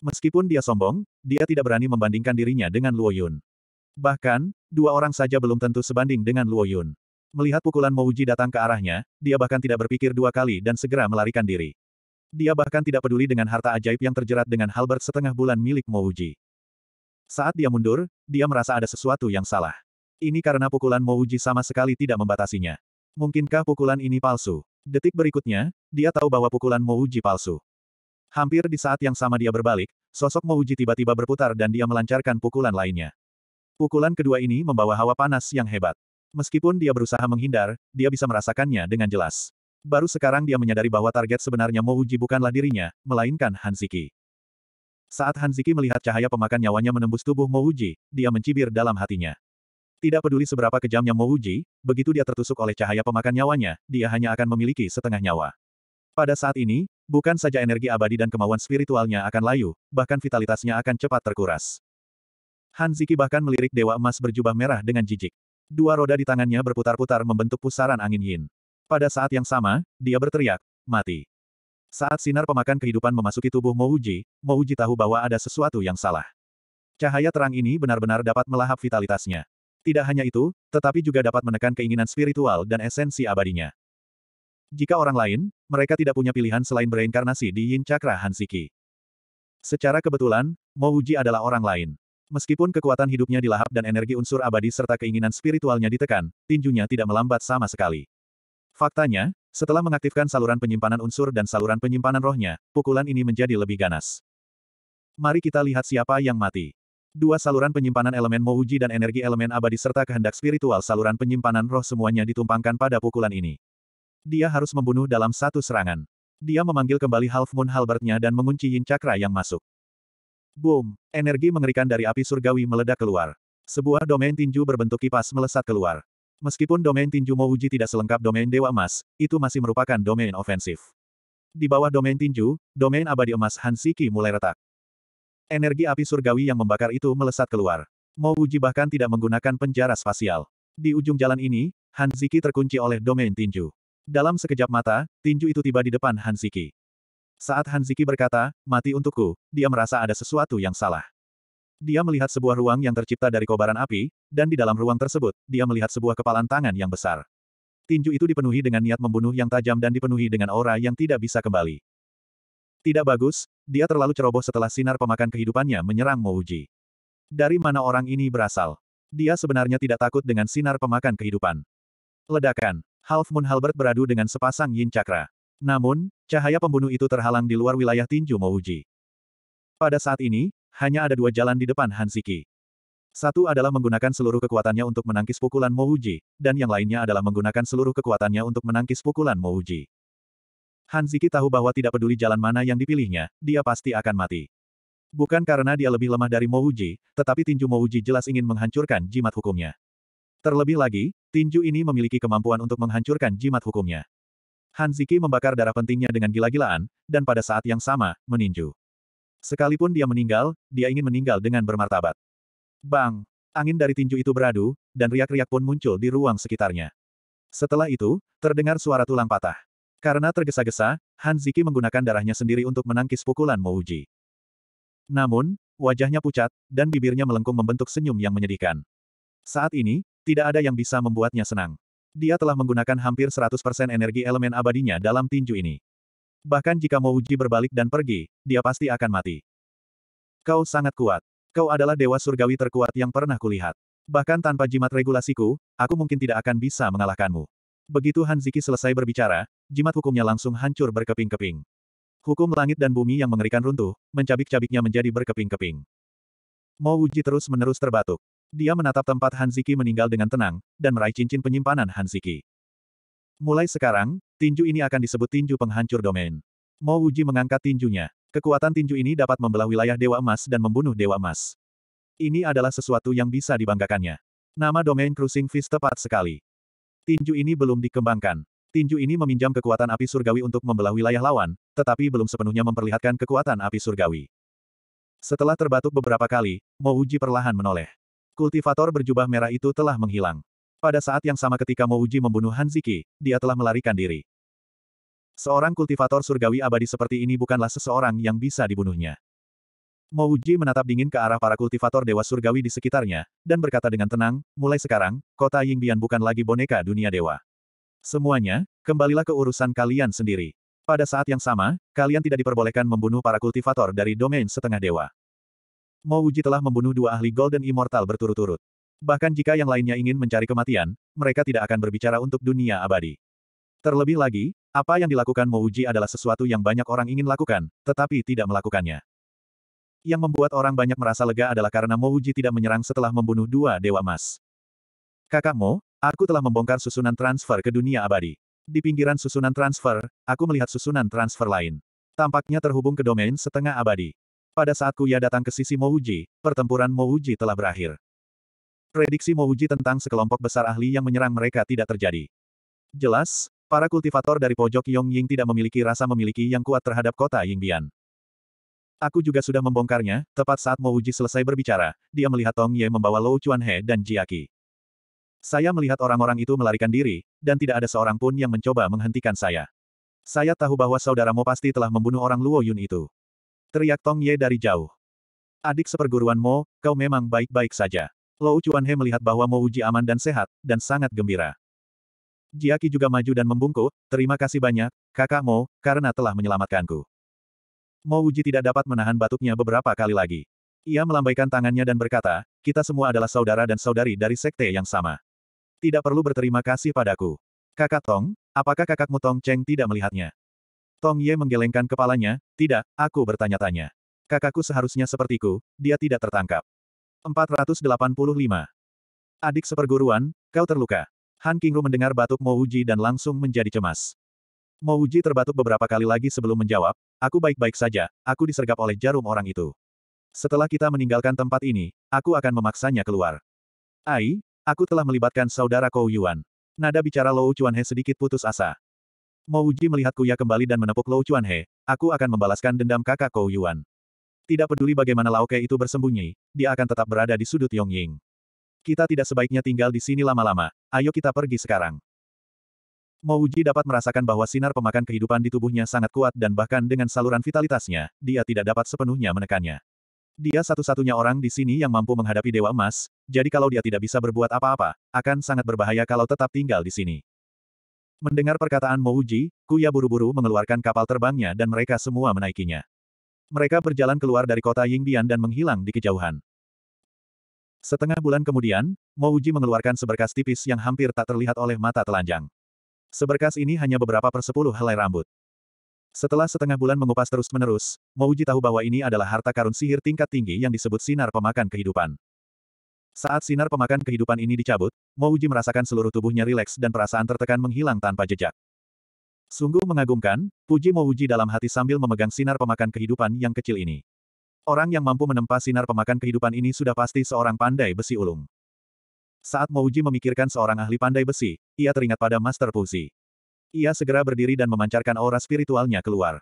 Meskipun dia sombong, dia tidak berani membandingkan dirinya dengan Luo Yun. Bahkan, dua orang saja belum tentu sebanding dengan Luo Yun. Melihat pukulan Mouji datang ke arahnya, dia bahkan tidak berpikir dua kali dan segera melarikan diri. Dia bahkan tidak peduli dengan harta ajaib yang terjerat dengan halbert setengah bulan milik Mouji. Saat dia mundur, dia merasa ada sesuatu yang salah. Ini karena pukulan Mouji sama sekali tidak membatasinya. Mungkinkah pukulan ini palsu? Detik berikutnya, dia tahu bahwa pukulan Mouji palsu. Hampir di saat yang sama dia berbalik, sosok Mouji tiba-tiba berputar dan dia melancarkan pukulan lainnya. Pukulan kedua ini membawa hawa panas yang hebat. Meskipun dia berusaha menghindar, dia bisa merasakannya dengan jelas. Baru sekarang dia menyadari bahwa target sebenarnya Mouji bukanlah dirinya, melainkan Hanziki. Saat Hanziki melihat cahaya pemakan nyawanya menembus tubuh Mouji, dia mencibir dalam hatinya. Tidak peduli seberapa kejamnya Mouji, begitu dia tertusuk oleh cahaya pemakan nyawanya, dia hanya akan memiliki setengah nyawa. Pada saat ini, Bukan saja energi abadi dan kemauan spiritualnya akan layu, bahkan vitalitasnya akan cepat terkuras. Han Ziki bahkan melirik dewa emas berjubah merah dengan jijik. Dua roda di tangannya berputar-putar membentuk pusaran angin yin. Pada saat yang sama, dia berteriak, mati. Saat sinar pemakan kehidupan memasuki tubuh Mouji, Mouji tahu bahwa ada sesuatu yang salah. Cahaya terang ini benar-benar dapat melahap vitalitasnya. Tidak hanya itu, tetapi juga dapat menekan keinginan spiritual dan esensi abadinya. Jika orang lain, mereka tidak punya pilihan selain bereinkarnasi di Yin Chakra Hansiki. Secara kebetulan, Mouji adalah orang lain. Meskipun kekuatan hidupnya dilahap dan energi unsur abadi serta keinginan spiritualnya ditekan, tinjunya tidak melambat sama sekali. Faktanya, setelah mengaktifkan saluran penyimpanan unsur dan saluran penyimpanan rohnya, pukulan ini menjadi lebih ganas. Mari kita lihat siapa yang mati. Dua saluran penyimpanan elemen Mouji dan energi elemen abadi serta kehendak spiritual saluran penyimpanan roh semuanya ditumpangkan pada pukulan ini. Dia harus membunuh dalam satu serangan. Dia memanggil kembali Half Moon Halbertnya dan mengunci Yin Chakra yang masuk. Boom! Energi mengerikan dari api surgawi meledak keluar. Sebuah domain tinju berbentuk kipas melesat keluar. Meskipun domain tinju Uji tidak selengkap domain Dewa Emas, itu masih merupakan domain ofensif. Di bawah domain tinju, domain abadi emas Hansiki mulai retak. Energi api surgawi yang membakar itu melesat keluar. Uji bahkan tidak menggunakan penjara spasial. Di ujung jalan ini, Hansiki terkunci oleh domain tinju. Dalam sekejap mata, tinju itu tiba di depan Han Ziki. Saat Han Ziki berkata, mati untukku, dia merasa ada sesuatu yang salah. Dia melihat sebuah ruang yang tercipta dari kobaran api, dan di dalam ruang tersebut, dia melihat sebuah kepalan tangan yang besar. Tinju itu dipenuhi dengan niat membunuh yang tajam dan dipenuhi dengan aura yang tidak bisa kembali. Tidak bagus, dia terlalu ceroboh setelah sinar pemakan kehidupannya menyerang Mouji. Dari mana orang ini berasal? Dia sebenarnya tidak takut dengan sinar pemakan kehidupan. Ledakan. Half Moon Halbert beradu dengan sepasang Yin Chakra. Namun, cahaya pembunuh itu terhalang di luar wilayah tinju Mouji. Pada saat ini, hanya ada dua jalan di depan Hansiki. Satu adalah menggunakan seluruh kekuatannya untuk menangkis pukulan Mouji, dan yang lainnya adalah menggunakan seluruh kekuatannya untuk menangkis pukulan Mouji. Hansiki tahu bahwa tidak peduli jalan mana yang dipilihnya, dia pasti akan mati. Bukan karena dia lebih lemah dari Mouji, tetapi tinju Mouji jelas ingin menghancurkan jimat hukumnya. Terlebih lagi, tinju ini memiliki kemampuan untuk menghancurkan jimat hukumnya. Han Ziki membakar darah pentingnya dengan gila-gilaan, dan pada saat yang sama, meninju. Sekalipun dia meninggal, dia ingin meninggal dengan bermartabat. Bang! Angin dari tinju itu beradu, dan riak-riak pun muncul di ruang sekitarnya. Setelah itu, terdengar suara tulang patah. Karena tergesa-gesa, Han Ziki menggunakan darahnya sendiri untuk menangkis pukulan Mouji. Namun, wajahnya pucat, dan bibirnya melengkung membentuk senyum yang menyedihkan. Saat ini, tidak ada yang bisa membuatnya senang. Dia telah menggunakan hampir 100% energi elemen abadinya dalam tinju ini. Bahkan jika Uji berbalik dan pergi, dia pasti akan mati. Kau sangat kuat. Kau adalah dewa surgawi terkuat yang pernah kulihat. Bahkan tanpa jimat regulasiku, aku mungkin tidak akan bisa mengalahkanmu. Begitu Han Ziki selesai berbicara, jimat hukumnya langsung hancur berkeping-keping. Hukum langit dan bumi yang mengerikan runtuh, mencabik-cabiknya menjadi berkeping-keping. Mo Uji terus-menerus terbatuk. Dia menatap tempat Hanziki meninggal dengan tenang, dan meraih cincin penyimpanan Hanziki. Mulai sekarang, tinju ini akan disebut tinju penghancur domain. Mo Wuji mengangkat tinjunya. Kekuatan tinju ini dapat membelah wilayah Dewa Emas dan membunuh Dewa Emas. Ini adalah sesuatu yang bisa dibanggakannya. Nama domain Cruising Fist tepat sekali. Tinju ini belum dikembangkan. Tinju ini meminjam kekuatan api surgawi untuk membelah wilayah lawan, tetapi belum sepenuhnya memperlihatkan kekuatan api surgawi. Setelah terbatuk beberapa kali, Mo Uji perlahan menoleh. Kultivator berjubah merah itu telah menghilang. Pada saat yang sama ketika Mouji membunuh Han Hanziki, dia telah melarikan diri. Seorang kultivator surgawi abadi seperti ini bukanlah seseorang yang bisa dibunuhnya. Mouji menatap dingin ke arah para kultivator dewa surgawi di sekitarnya, dan berkata dengan tenang, mulai sekarang, kota Yingbian bukan lagi boneka dunia dewa. Semuanya, kembalilah ke urusan kalian sendiri. Pada saat yang sama, kalian tidak diperbolehkan membunuh para kultivator dari domain setengah dewa. Mo Uji telah membunuh dua ahli Golden Immortal berturut-turut. Bahkan jika yang lainnya ingin mencari kematian, mereka tidak akan berbicara untuk dunia abadi. Terlebih lagi, apa yang dilakukan Mo Uji adalah sesuatu yang banyak orang ingin lakukan, tetapi tidak melakukannya. Yang membuat orang banyak merasa lega adalah karena Mo Uji tidak menyerang setelah membunuh dua Dewa emas. Kakak Mo, aku telah membongkar susunan transfer ke dunia abadi. Di pinggiran susunan transfer, aku melihat susunan transfer lain. Tampaknya terhubung ke domain setengah abadi. Pada saat Kuya datang ke sisi Mouji, pertempuran Mouji telah berakhir. Prediksi Mouji tentang sekelompok besar ahli yang menyerang mereka tidak terjadi. Jelas, para kultivator dari pojok Yongying tidak memiliki rasa memiliki yang kuat terhadap kota Yingbian. Aku juga sudah membongkarnya, tepat saat Mouji selesai berbicara, dia melihat Tong Ye membawa Lou Chuan He dan Jiaki. Saya melihat orang-orang itu melarikan diri, dan tidak ada seorang pun yang mencoba menghentikan saya. Saya tahu bahwa saudaramu pasti telah membunuh orang Luo Yun itu. Teriak Tong Ye dari jauh. Adik seperguruan Mo, kau memang baik-baik saja. Lou he melihat bahwa Mo Uji aman dan sehat, dan sangat gembira. Jiaki juga maju dan membungkuk, terima kasih banyak, kakak Mo, karena telah menyelamatkanku. Mo Uji tidak dapat menahan batuknya beberapa kali lagi. Ia melambaikan tangannya dan berkata, kita semua adalah saudara dan saudari dari sekte yang sama. Tidak perlu berterima kasih padaku. Kakak Tong, apakah kakakmu Tong Cheng tidak melihatnya? Tong Ye menggelengkan kepalanya, tidak, aku bertanya-tanya. Kakakku seharusnya sepertiku, dia tidak tertangkap. 485. Adik seperguruan, kau terluka. Han Kingru mendengar batuk Mo Uji dan langsung menjadi cemas. Mo Uji terbatuk beberapa kali lagi sebelum menjawab, aku baik-baik saja, aku disergap oleh jarum orang itu. Setelah kita meninggalkan tempat ini, aku akan memaksanya keluar. Ai, aku telah melibatkan saudara Kou Yuan. Nada bicara Lou He sedikit putus asa. Mou Ji melihat Kuya kembali dan menepuk Lou Chuan He, aku akan membalaskan dendam kakak Kou Yuan. Tidak peduli bagaimana Lao Ke itu bersembunyi, dia akan tetap berada di sudut Yongying. Kita tidak sebaiknya tinggal di sini lama-lama, ayo kita pergi sekarang. Mou Ji dapat merasakan bahwa sinar pemakan kehidupan di tubuhnya sangat kuat dan bahkan dengan saluran vitalitasnya, dia tidak dapat sepenuhnya menekannya. Dia satu-satunya orang di sini yang mampu menghadapi Dewa Emas, jadi kalau dia tidak bisa berbuat apa-apa, akan sangat berbahaya kalau tetap tinggal di sini. Mendengar perkataan Mouji, Kuya buru-buru mengeluarkan kapal terbangnya dan mereka semua menaikinya. Mereka berjalan keluar dari kota Yingbian dan menghilang di kejauhan. Setengah bulan kemudian, Mouji mengeluarkan seberkas tipis yang hampir tak terlihat oleh mata telanjang. Seberkas ini hanya beberapa persepuluh helai rambut. Setelah setengah bulan mengupas terus-menerus, Mouji tahu bahwa ini adalah harta karun sihir tingkat tinggi yang disebut sinar pemakan kehidupan. Saat sinar pemakan kehidupan ini dicabut, Mouji merasakan seluruh tubuhnya rileks dan perasaan tertekan menghilang tanpa jejak. Sungguh mengagumkan, puji Mouji dalam hati sambil memegang sinar pemakan kehidupan yang kecil ini. Orang yang mampu menempa sinar pemakan kehidupan ini sudah pasti seorang pandai besi ulung. Saat Mouji memikirkan seorang ahli pandai besi, ia teringat pada Master Puzi. Ia segera berdiri dan memancarkan aura spiritualnya keluar.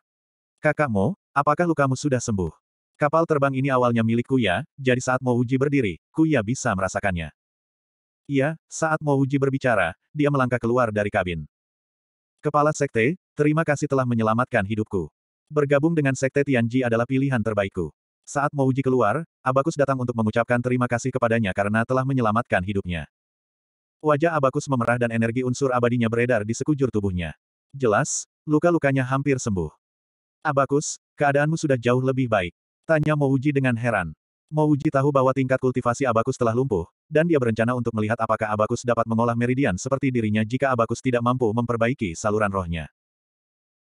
Kakakmu, apakah lukamu sudah sembuh? Kapal terbang ini awalnya milik Kuya, jadi saat uji berdiri, Kuya bisa merasakannya. Iya, saat uji berbicara, dia melangkah keluar dari kabin. Kepala Sekte, terima kasih telah menyelamatkan hidupku. Bergabung dengan Sekte Tianji adalah pilihan terbaikku. Saat uji keluar, Abakus datang untuk mengucapkan terima kasih kepadanya karena telah menyelamatkan hidupnya. Wajah Abakus memerah dan energi unsur abadinya beredar di sekujur tubuhnya. Jelas, luka-lukanya hampir sembuh. Abakus, keadaanmu sudah jauh lebih baik. Tanya Mouji dengan heran. Mouji tahu bahwa tingkat kultivasi abakus telah lumpuh, dan dia berencana untuk melihat apakah abakus dapat mengolah meridian seperti dirinya jika abakus tidak mampu memperbaiki saluran rohnya.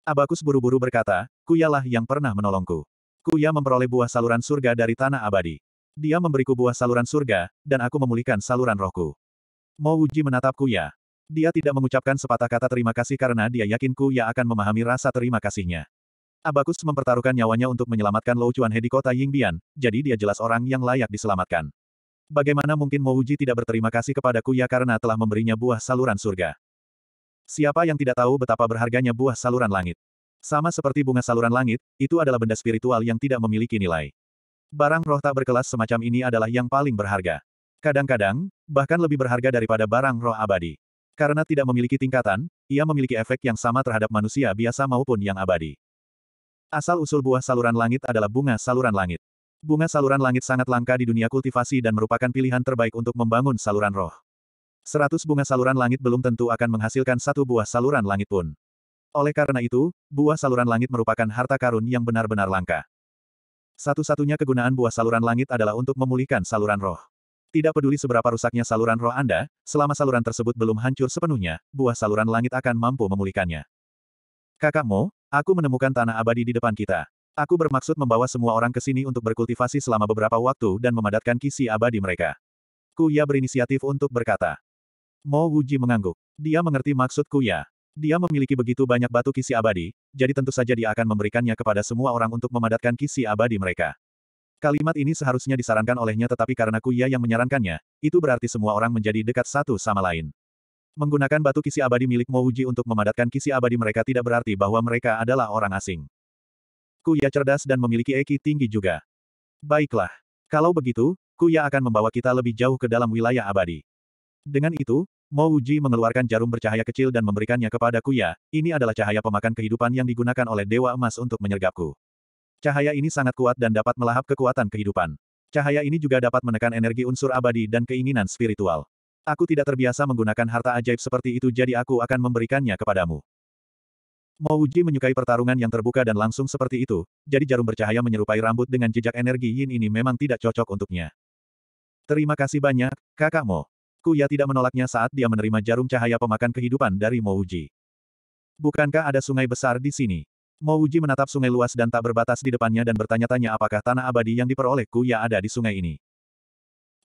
Abakus buru-buru berkata, Kuyalah yang pernah menolongku. Kuya memperoleh buah saluran surga dari tanah abadi. Dia memberiku buah saluran surga, dan aku memulihkan saluran rohku. Mouji menatap Kuya. Dia tidak mengucapkan sepatah kata terima kasih karena dia yakin Kuya akan memahami rasa terima kasihnya. Abacus mempertaruhkan nyawanya untuk menyelamatkan Lou He di kota Yingbian, jadi dia jelas orang yang layak diselamatkan. Bagaimana mungkin Mo Mouji tidak berterima kasih kepadaku ya karena telah memberinya buah saluran surga. Siapa yang tidak tahu betapa berharganya buah saluran langit. Sama seperti bunga saluran langit, itu adalah benda spiritual yang tidak memiliki nilai. Barang roh tak berkelas semacam ini adalah yang paling berharga. Kadang-kadang, bahkan lebih berharga daripada barang roh abadi. Karena tidak memiliki tingkatan, ia memiliki efek yang sama terhadap manusia biasa maupun yang abadi. Asal-usul buah saluran langit adalah bunga saluran langit. Bunga saluran langit sangat langka di dunia kultivasi dan merupakan pilihan terbaik untuk membangun saluran roh. Seratus bunga saluran langit belum tentu akan menghasilkan satu buah saluran langit pun. Oleh karena itu, buah saluran langit merupakan harta karun yang benar-benar langka. Satu-satunya kegunaan buah saluran langit adalah untuk memulihkan saluran roh. Tidak peduli seberapa rusaknya saluran roh Anda, selama saluran tersebut belum hancur sepenuhnya, buah saluran langit akan mampu memulihkannya. Kakakmu, Aku menemukan tanah abadi di depan kita. Aku bermaksud membawa semua orang ke sini untuk berkultivasi selama beberapa waktu dan memadatkan kisi abadi mereka. Kuya berinisiatif untuk berkata. Mo Wuji mengangguk. Dia mengerti maksud Kuya. Dia memiliki begitu banyak batu kisi abadi, jadi tentu saja dia akan memberikannya kepada semua orang untuk memadatkan kisi abadi mereka. Kalimat ini seharusnya disarankan olehnya tetapi karena Kuya yang menyarankannya, itu berarti semua orang menjadi dekat satu sama lain. Menggunakan batu kisi abadi milik Mouji untuk memadatkan kisi abadi mereka tidak berarti bahwa mereka adalah orang asing. Kuya cerdas dan memiliki eki tinggi juga. Baiklah. Kalau begitu, Kuya akan membawa kita lebih jauh ke dalam wilayah abadi. Dengan itu, Mouji mengeluarkan jarum bercahaya kecil dan memberikannya kepada Kuya, ini adalah cahaya pemakan kehidupan yang digunakan oleh Dewa Emas untuk menyergapku. Cahaya ini sangat kuat dan dapat melahap kekuatan kehidupan. Cahaya ini juga dapat menekan energi unsur abadi dan keinginan spiritual. Aku tidak terbiasa menggunakan harta ajaib seperti itu jadi aku akan memberikannya kepadamu. Mo Uji menyukai pertarungan yang terbuka dan langsung seperti itu, jadi jarum bercahaya menyerupai rambut dengan jejak energi yin ini memang tidak cocok untuknya. Terima kasih banyak, kakak Mo. Kuya tidak menolaknya saat dia menerima jarum cahaya pemakan kehidupan dari Mo Uji. Bukankah ada sungai besar di sini? Mo Uji menatap sungai luas dan tak berbatas di depannya dan bertanya-tanya apakah tanah abadi yang diperoleh Kuya ada di sungai ini.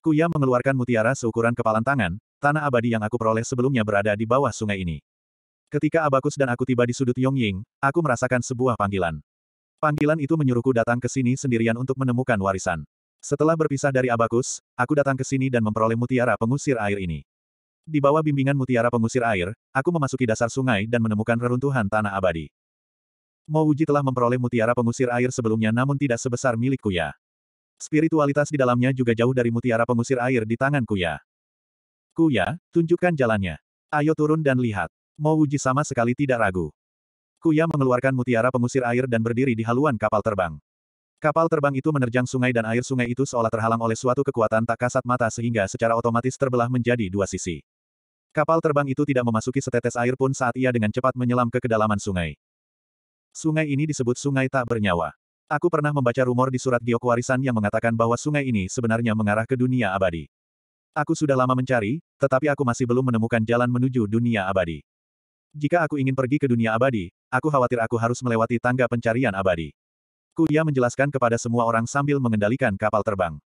Kuya mengeluarkan mutiara seukuran kepalan tangan, tanah abadi yang aku peroleh sebelumnya berada di bawah sungai ini. Ketika Abakus dan aku tiba di sudut Yongying, aku merasakan sebuah panggilan. Panggilan itu menyuruhku datang ke sini sendirian untuk menemukan warisan. Setelah berpisah dari Abakus, aku datang ke sini dan memperoleh mutiara pengusir air ini. Di bawah bimbingan mutiara pengusir air, aku memasuki dasar sungai dan menemukan reruntuhan tanah abadi. Mouji telah memperoleh mutiara pengusir air sebelumnya namun tidak sebesar milik Kuya. Spiritualitas di dalamnya juga jauh dari mutiara pengusir air di tangan Kuya. Kuya, tunjukkan jalannya. Ayo turun dan lihat. Mau uji sama sekali tidak ragu. Kuya mengeluarkan mutiara pengusir air dan berdiri di haluan kapal terbang. Kapal terbang itu menerjang sungai dan air sungai itu seolah terhalang oleh suatu kekuatan tak kasat mata sehingga secara otomatis terbelah menjadi dua sisi. Kapal terbang itu tidak memasuki setetes air pun saat ia dengan cepat menyelam ke kedalaman sungai. Sungai ini disebut sungai tak bernyawa. Aku pernah membaca rumor di surat giok warisan yang mengatakan bahwa sungai ini sebenarnya mengarah ke dunia abadi. Aku sudah lama mencari, tetapi aku masih belum menemukan jalan menuju dunia abadi. Jika aku ingin pergi ke dunia abadi, aku khawatir aku harus melewati tangga pencarian abadi. Kuya menjelaskan kepada semua orang sambil mengendalikan kapal terbang.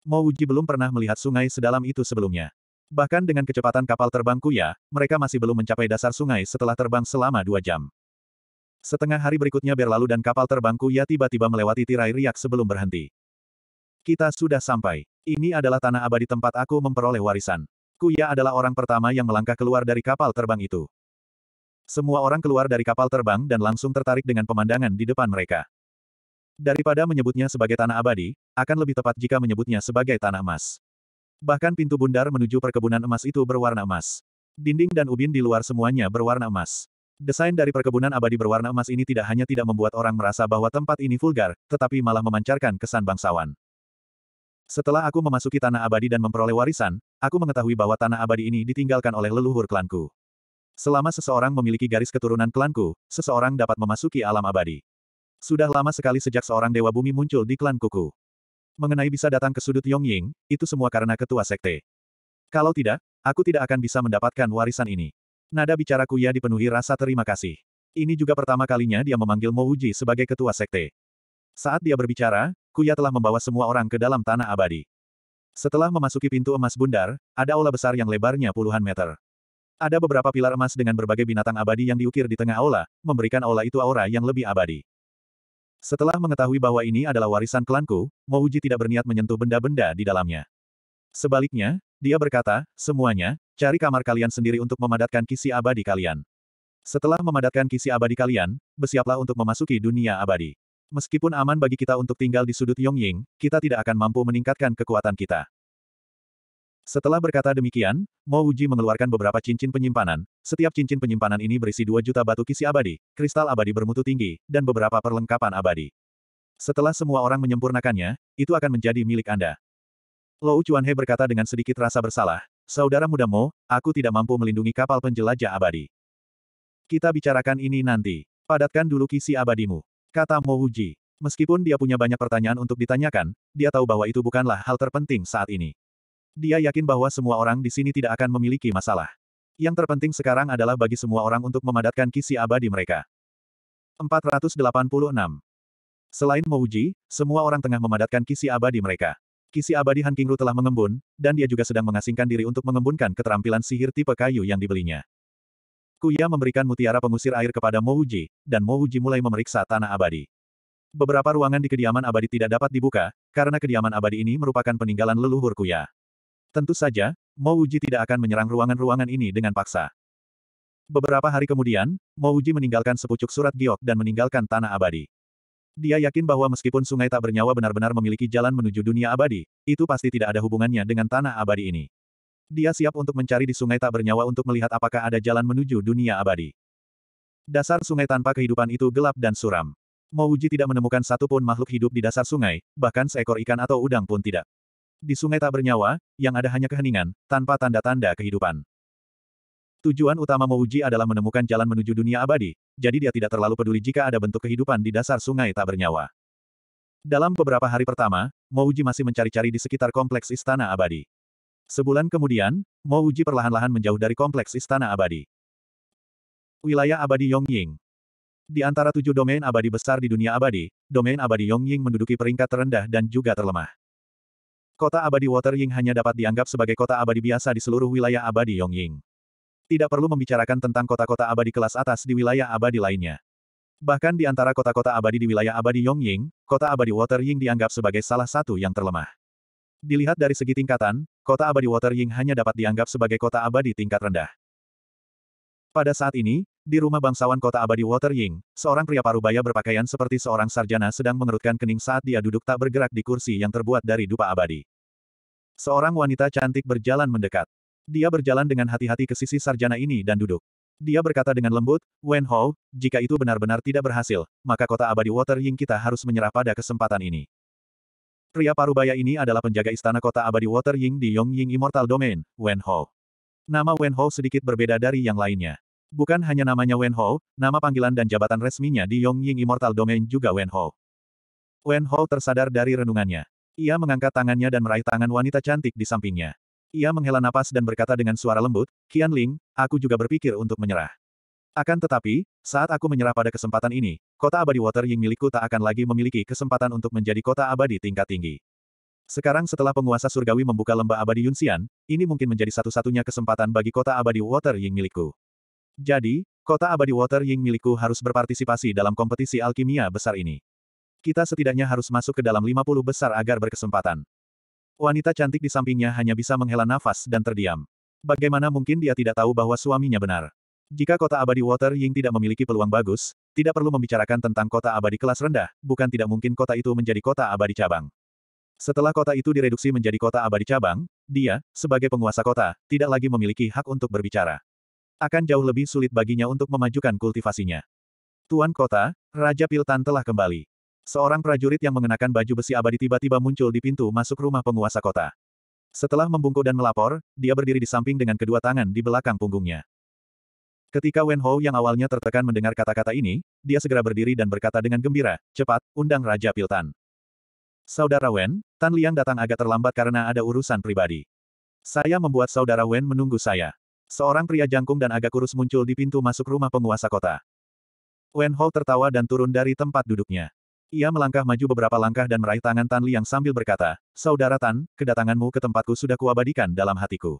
Mo Wuji belum pernah melihat sungai sedalam itu sebelumnya. Bahkan dengan kecepatan kapal terbang Kuya, mereka masih belum mencapai dasar sungai setelah terbang selama dua jam. Setengah hari berikutnya berlalu dan kapal terbangku ya tiba-tiba melewati tirai riak sebelum berhenti. Kita sudah sampai. Ini adalah tanah abadi tempat aku memperoleh warisan. Kuya adalah orang pertama yang melangkah keluar dari kapal terbang itu. Semua orang keluar dari kapal terbang dan langsung tertarik dengan pemandangan di depan mereka. Daripada menyebutnya sebagai tanah abadi, akan lebih tepat jika menyebutnya sebagai tanah emas. Bahkan pintu bundar menuju perkebunan emas itu berwarna emas. Dinding dan ubin di luar semuanya berwarna emas. Desain dari perkebunan abadi berwarna emas ini tidak hanya tidak membuat orang merasa bahwa tempat ini vulgar, tetapi malah memancarkan kesan bangsawan. Setelah aku memasuki tanah abadi dan memperoleh warisan, aku mengetahui bahwa tanah abadi ini ditinggalkan oleh leluhur klanku. Selama seseorang memiliki garis keturunan klanku, seseorang dapat memasuki alam abadi. Sudah lama sekali sejak seorang dewa bumi muncul di klan kuku. Mengenai bisa datang ke sudut Yongying, itu semua karena ketua sekte. Kalau tidak, aku tidak akan bisa mendapatkan warisan ini. Nada bicara Kuya dipenuhi rasa terima kasih. Ini juga pertama kalinya dia memanggil Mouji sebagai ketua sekte. Saat dia berbicara, Kuya telah membawa semua orang ke dalam tanah abadi. Setelah memasuki pintu emas bundar, ada aula besar yang lebarnya puluhan meter. Ada beberapa pilar emas dengan berbagai binatang abadi yang diukir di tengah aula, memberikan aula itu aura yang lebih abadi. Setelah mengetahui bahwa ini adalah warisan klanku, Mouji tidak berniat menyentuh benda-benda di dalamnya. Sebaliknya, dia berkata, semuanya, cari kamar kalian sendiri untuk memadatkan kisi abadi kalian. Setelah memadatkan kisi abadi kalian, bersiaplah untuk memasuki dunia abadi. Meskipun aman bagi kita untuk tinggal di sudut Yongying, kita tidak akan mampu meningkatkan kekuatan kita. Setelah berkata demikian, Mo Uji mengeluarkan beberapa cincin penyimpanan. Setiap cincin penyimpanan ini berisi 2 juta batu kisi abadi, kristal abadi bermutu tinggi, dan beberapa perlengkapan abadi. Setelah semua orang menyempurnakannya, itu akan menjadi milik Anda. Lou Chuanhe berkata dengan sedikit rasa bersalah, Saudara muda Mo, aku tidak mampu melindungi kapal penjelajah abadi. Kita bicarakan ini nanti. Padatkan dulu kisi abadimu. Kata Mo Uji. Meskipun dia punya banyak pertanyaan untuk ditanyakan, dia tahu bahwa itu bukanlah hal terpenting saat ini. Dia yakin bahwa semua orang di sini tidak akan memiliki masalah. Yang terpenting sekarang adalah bagi semua orang untuk memadatkan kisi abadi mereka. 486. Selain Mouji, semua orang tengah memadatkan kisi abadi mereka. Kisi abadi Han Kingru telah mengembun, dan dia juga sedang mengasingkan diri untuk mengembunkan keterampilan sihir tipe kayu yang dibelinya. Kuya memberikan mutiara pengusir air kepada Mouji, dan Mouji mulai memeriksa tanah abadi. Beberapa ruangan di kediaman abadi tidak dapat dibuka, karena kediaman abadi ini merupakan peninggalan leluhur Kuya. Tentu saja, Mouji tidak akan menyerang ruangan-ruangan ini dengan paksa. Beberapa hari kemudian, Mouji meninggalkan sepucuk surat giok dan meninggalkan tanah abadi. Dia yakin bahwa meskipun sungai tak bernyawa benar-benar memiliki jalan menuju dunia abadi, itu pasti tidak ada hubungannya dengan tanah abadi ini. Dia siap untuk mencari di sungai tak bernyawa untuk melihat apakah ada jalan menuju dunia abadi. Dasar sungai tanpa kehidupan itu gelap dan suram. Mouji tidak menemukan satupun makhluk hidup di dasar sungai, bahkan seekor ikan atau udang pun tidak. Di sungai tak bernyawa, yang ada hanya keheningan, tanpa tanda-tanda kehidupan. Tujuan utama Mouji adalah menemukan jalan menuju dunia abadi, jadi dia tidak terlalu peduli jika ada bentuk kehidupan di dasar sungai tak bernyawa. Dalam beberapa hari pertama, Mouji masih mencari-cari di sekitar kompleks istana abadi. Sebulan kemudian, Mouji perlahan-lahan menjauh dari kompleks istana abadi. Wilayah abadi Yongying Di antara tujuh domain abadi besar di dunia abadi, domain abadi Yongying menduduki peringkat terendah dan juga terlemah. Kota abadi Water Ying hanya dapat dianggap sebagai kota abadi biasa di seluruh wilayah abadi Yongying. Tidak perlu membicarakan tentang kota-kota abadi kelas atas di wilayah abadi lainnya. Bahkan di antara kota-kota abadi di wilayah abadi Yongying, kota abadi Water Ying dianggap sebagai salah satu yang terlemah. Dilihat dari segi tingkatan, kota abadi Water Ying hanya dapat dianggap sebagai kota abadi tingkat rendah. Pada saat ini, di rumah bangsawan kota abadi Water Ying, seorang pria parubaya berpakaian seperti seorang sarjana sedang mengerutkan kening saat dia duduk tak bergerak di kursi yang terbuat dari dupa abadi. Seorang wanita cantik berjalan mendekat. Dia berjalan dengan hati-hati ke sisi sarjana ini dan duduk. Dia berkata dengan lembut, Wen Hou, jika itu benar-benar tidak berhasil, maka kota abadi Water Ying kita harus menyerah pada kesempatan ini. Pria parubaya ini adalah penjaga istana kota abadi Water Ying di Yong Ying Immortal Domain, Wen Hou. Nama Wen Hou sedikit berbeda dari yang lainnya. Bukan hanya namanya Wen Hou, nama panggilan dan jabatan resminya di Yong Ying Immortal Domain juga Wen Hou. Wen Hou tersadar dari renungannya. Ia mengangkat tangannya dan meraih tangan wanita cantik di sampingnya. Ia menghela napas dan berkata dengan suara lembut, Qian Ling, aku juga berpikir untuk menyerah. Akan tetapi, saat aku menyerah pada kesempatan ini, kota abadi Water Ying milikku tak akan lagi memiliki kesempatan untuk menjadi kota abadi tingkat tinggi. Sekarang setelah penguasa surgawi membuka lembah abadi Yunxian, ini mungkin menjadi satu-satunya kesempatan bagi kota abadi Water Ying milikku. Jadi, kota abadi Water Ying milikku harus berpartisipasi dalam kompetisi alkimia besar ini. Kita setidaknya harus masuk ke dalam 50 besar agar berkesempatan. Wanita cantik di sampingnya hanya bisa menghela nafas dan terdiam. Bagaimana mungkin dia tidak tahu bahwa suaminya benar? Jika kota abadi Water Ying tidak memiliki peluang bagus, tidak perlu membicarakan tentang kota abadi kelas rendah, bukan tidak mungkin kota itu menjadi kota abadi cabang. Setelah kota itu direduksi menjadi kota abadi cabang, dia, sebagai penguasa kota, tidak lagi memiliki hak untuk berbicara. Akan jauh lebih sulit baginya untuk memajukan kultivasinya. Tuan kota, Raja Piltan telah kembali. Seorang prajurit yang mengenakan baju besi abadi tiba-tiba muncul di pintu masuk rumah penguasa kota. Setelah membungkuk dan melapor, dia berdiri di samping dengan kedua tangan di belakang punggungnya. Ketika Wen Hou yang awalnya tertekan mendengar kata-kata ini, dia segera berdiri dan berkata dengan gembira, cepat, undang Raja Piltan. Saudara Wen, Tan Liang datang agak terlambat karena ada urusan pribadi. Saya membuat saudara Wen menunggu saya. Seorang pria jangkung dan agak kurus muncul di pintu masuk rumah penguasa kota. Wen Hou tertawa dan turun dari tempat duduknya. Ia melangkah maju beberapa langkah dan meraih tangan Tan Liang sambil berkata, Saudara Tan, kedatanganmu ke tempatku sudah kuabadikan dalam hatiku.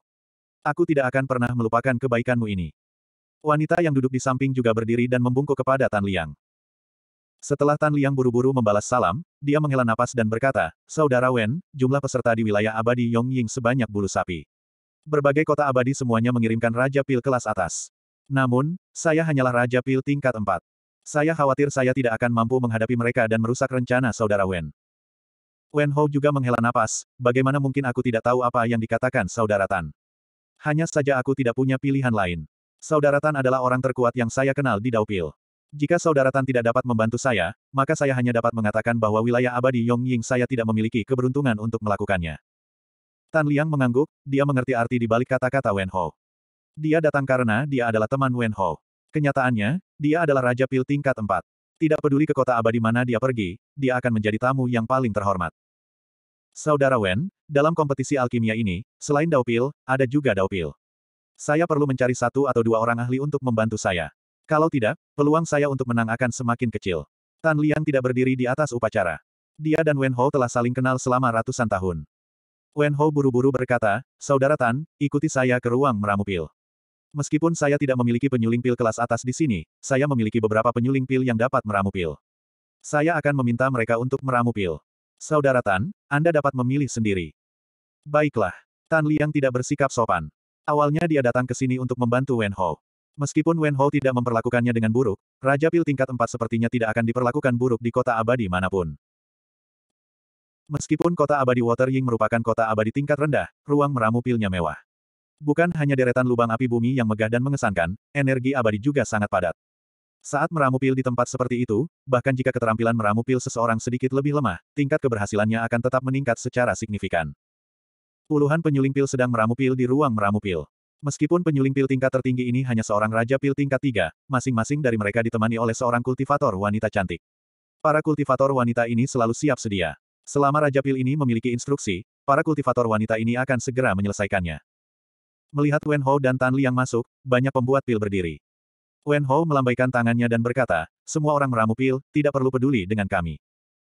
Aku tidak akan pernah melupakan kebaikanmu ini. Wanita yang duduk di samping juga berdiri dan membungkuk kepada Tan Liang. Setelah Tan Liang buru-buru membalas salam, dia menghela napas dan berkata, Saudara Wen, jumlah peserta di wilayah abadi Yongying sebanyak bulu sapi. Berbagai kota abadi semuanya mengirimkan Raja Pil kelas atas. Namun, saya hanyalah Raja Pil tingkat 4. Saya khawatir saya tidak akan mampu menghadapi mereka dan merusak rencana saudara Wen. Wen Ho juga menghela napas, bagaimana mungkin aku tidak tahu apa yang dikatakan saudara Tan. Hanya saja aku tidak punya pilihan lain. Saudara Tan adalah orang terkuat yang saya kenal di Daupil. Jika saudara Tan tidak dapat membantu saya, maka saya hanya dapat mengatakan bahwa wilayah abadi Yong Ying saya tidak memiliki keberuntungan untuk melakukannya. Tan Liang mengangguk, dia mengerti arti di balik kata-kata Wen Ho. Dia datang karena dia adalah teman Wen Ho. Kenyataannya, dia adalah Raja Pil tingkat 4. Tidak peduli ke kota abadi mana dia pergi, dia akan menjadi tamu yang paling terhormat. Saudara Wen, dalam kompetisi alkimia ini, selain Dao Pil, ada juga Dao Pil. Saya perlu mencari satu atau dua orang ahli untuk membantu saya. Kalau tidak, peluang saya untuk menang akan semakin kecil. Tan Liang tidak berdiri di atas upacara. Dia dan Wen Ho telah saling kenal selama ratusan tahun. Wen Ho buru-buru berkata, Saudara Tan, ikuti saya ke ruang meramu pil. Meskipun saya tidak memiliki penyuling pil kelas atas di sini, saya memiliki beberapa penyuling pil yang dapat meramu pil. Saya akan meminta mereka untuk meramu pil. Saudara Tan, Anda dapat memilih sendiri. Baiklah. Tan Liang tidak bersikap sopan. Awalnya dia datang ke sini untuk membantu Wen Ho. Meskipun Wen Ho tidak memperlakukannya dengan buruk, Raja Pil tingkat 4 sepertinya tidak akan diperlakukan buruk di kota abadi manapun. Meskipun kota abadi Water Ying merupakan kota abadi tingkat rendah, ruang meramu pilnya mewah. Bukan hanya deretan lubang api bumi yang megah dan mengesankan, energi abadi juga sangat padat. Saat meramu pil di tempat seperti itu, bahkan jika keterampilan meramu pil seseorang sedikit lebih lemah, tingkat keberhasilannya akan tetap meningkat secara signifikan. Puluhan penyuling pil sedang meramu pil di ruang meramu pil. Meskipun penyuling pil tingkat tertinggi ini hanya seorang raja pil tingkat tiga, masing-masing dari mereka ditemani oleh seorang kultivator wanita cantik. Para kultivator wanita ini selalu siap sedia. Selama raja pil ini memiliki instruksi, para kultivator wanita ini akan segera menyelesaikannya. Melihat Wen Ho dan Tan Li yang masuk, banyak pembuat pil berdiri. Wen Ho melambaikan tangannya dan berkata, semua orang meramu pil, tidak perlu peduli dengan kami.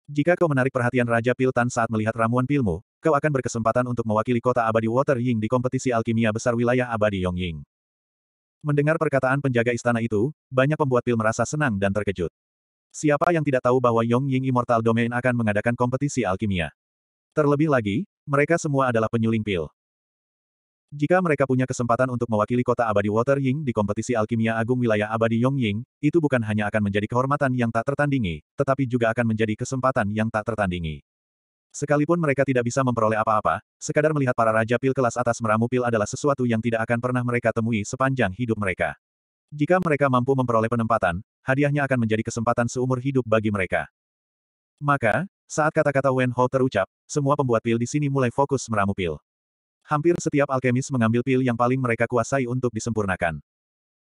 Jika kau menarik perhatian Raja Pil Tan saat melihat ramuan pilmu, kau akan berkesempatan untuk mewakili kota abadi Water Ying di kompetisi alkimia besar wilayah abadi Yong Ying." Mendengar perkataan penjaga istana itu, banyak pembuat pil merasa senang dan terkejut. Siapa yang tidak tahu bahwa Yong Ying Immortal Domain akan mengadakan kompetisi alkimia? Terlebih lagi, mereka semua adalah penyuling pil. Jika mereka punya kesempatan untuk mewakili kota abadi Water Ying di kompetisi alkimia agung wilayah abadi Yongying, itu bukan hanya akan menjadi kehormatan yang tak tertandingi, tetapi juga akan menjadi kesempatan yang tak tertandingi. Sekalipun mereka tidak bisa memperoleh apa-apa, sekadar melihat para raja pil kelas atas meramu pil adalah sesuatu yang tidak akan pernah mereka temui sepanjang hidup mereka. Jika mereka mampu memperoleh penempatan, hadiahnya akan menjadi kesempatan seumur hidup bagi mereka. Maka, saat kata-kata Wen Ho terucap, semua pembuat pil di sini mulai fokus meramu pil. Hampir setiap alkemis mengambil pil yang paling mereka kuasai untuk disempurnakan.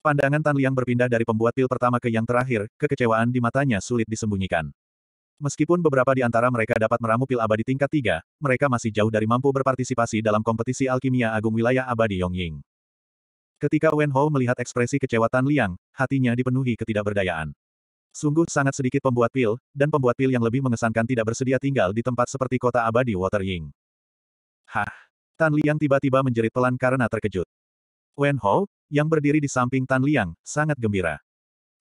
Pandangan Tan Liang berpindah dari pembuat pil pertama ke yang terakhir, kekecewaan di matanya sulit disembunyikan. Meskipun beberapa di antara mereka dapat meramu pil abadi tingkat 3, mereka masih jauh dari mampu berpartisipasi dalam kompetisi alkimia agung wilayah abadi Yongying. Ketika Wen Ho melihat ekspresi kecewa Tan Liang, hatinya dipenuhi ketidakberdayaan. Sungguh sangat sedikit pembuat pil, dan pembuat pil yang lebih mengesankan tidak bersedia tinggal di tempat seperti kota abadi Water Ying. Hah, Tan Liang tiba-tiba menjerit pelan karena terkejut. Wen Hao yang berdiri di samping Tan Liang, sangat gembira.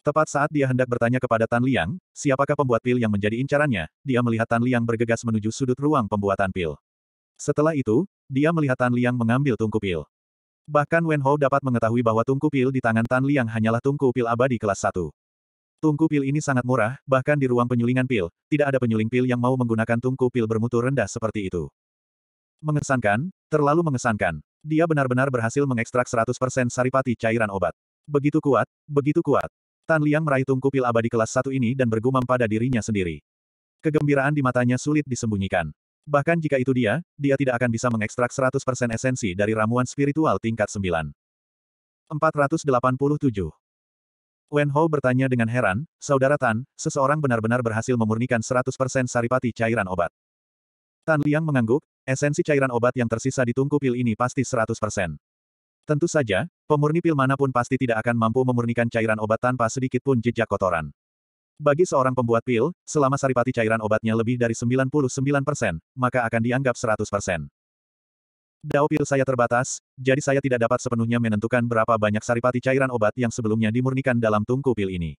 Tepat saat dia hendak bertanya kepada Tan Liang, siapakah pembuat pil yang menjadi incarannya, dia melihat Tan Liang bergegas menuju sudut ruang pembuatan pil. Setelah itu, dia melihat Tan Liang mengambil tungku pil. Bahkan Wen Hao dapat mengetahui bahwa tungku pil di tangan Tan Liang hanyalah tungku pil abadi kelas 1. Tungku pil ini sangat murah, bahkan di ruang penyulingan pil, tidak ada penyuling pil yang mau menggunakan tungku pil bermutu rendah seperti itu. Mengesankan, terlalu mengesankan. Dia benar-benar berhasil mengekstrak 100% saripati cairan obat. Begitu kuat, begitu kuat. Tan Liang meraih tungku pil abadi kelas 1 ini dan bergumam pada dirinya sendiri. Kegembiraan di matanya sulit disembunyikan. Bahkan jika itu dia, dia tidak akan bisa mengekstrak 100% esensi dari ramuan spiritual tingkat 9. 487. Wen Ho bertanya dengan heran, Saudara Tan, seseorang benar-benar berhasil memurnikan 100% saripati cairan obat. Tan Liang mengangguk, Esensi cairan obat yang tersisa di tungku pil ini pasti 100%. Tentu saja, pemurni pil manapun pasti tidak akan mampu memurnikan cairan obat tanpa sedikit pun jejak kotoran. Bagi seorang pembuat pil, selama saripati cairan obatnya lebih dari 99%, maka akan dianggap 100%. Dao pil saya terbatas, jadi saya tidak dapat sepenuhnya menentukan berapa banyak saripati cairan obat yang sebelumnya dimurnikan dalam tungku pil ini.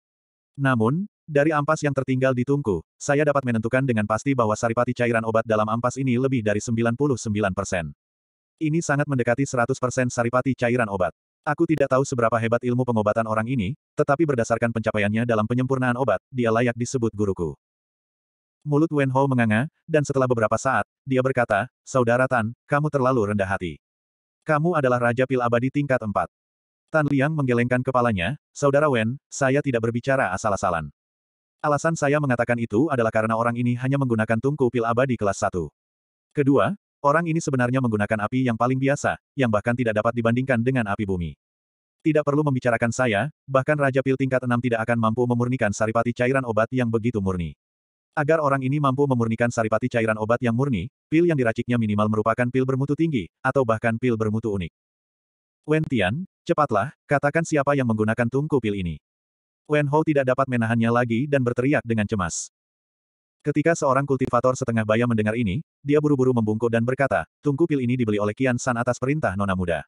Namun, dari ampas yang tertinggal di tungku, saya dapat menentukan dengan pasti bahwa saripati cairan obat dalam ampas ini lebih dari 99 persen. Ini sangat mendekati 100 persen saripati cairan obat. Aku tidak tahu seberapa hebat ilmu pengobatan orang ini, tetapi berdasarkan pencapaiannya dalam penyempurnaan obat, dia layak disebut guruku. Mulut Wen Ho menganga, dan setelah beberapa saat, dia berkata, Saudara Tan, kamu terlalu rendah hati. Kamu adalah Raja Pil Abadi tingkat 4. Tan Liang menggelengkan kepalanya, Saudara Wen, saya tidak berbicara asal-asalan. Alasan saya mengatakan itu adalah karena orang ini hanya menggunakan tungku pil abadi kelas 1. Kedua, orang ini sebenarnya menggunakan api yang paling biasa, yang bahkan tidak dapat dibandingkan dengan api bumi. Tidak perlu membicarakan saya, bahkan Raja Pil tingkat 6 tidak akan mampu memurnikan saripati cairan obat yang begitu murni. Agar orang ini mampu memurnikan saripati cairan obat yang murni, pil yang diraciknya minimal merupakan pil bermutu tinggi, atau bahkan pil bermutu unik. Wen Tian, cepatlah, katakan siapa yang menggunakan tungku pil ini. Wen Hou tidak dapat menahannya lagi dan berteriak dengan cemas. Ketika seorang kultivator setengah baya mendengar ini, dia buru-buru membungkuk dan berkata, tungku pil ini dibeli oleh Kian San atas perintah Nona Muda.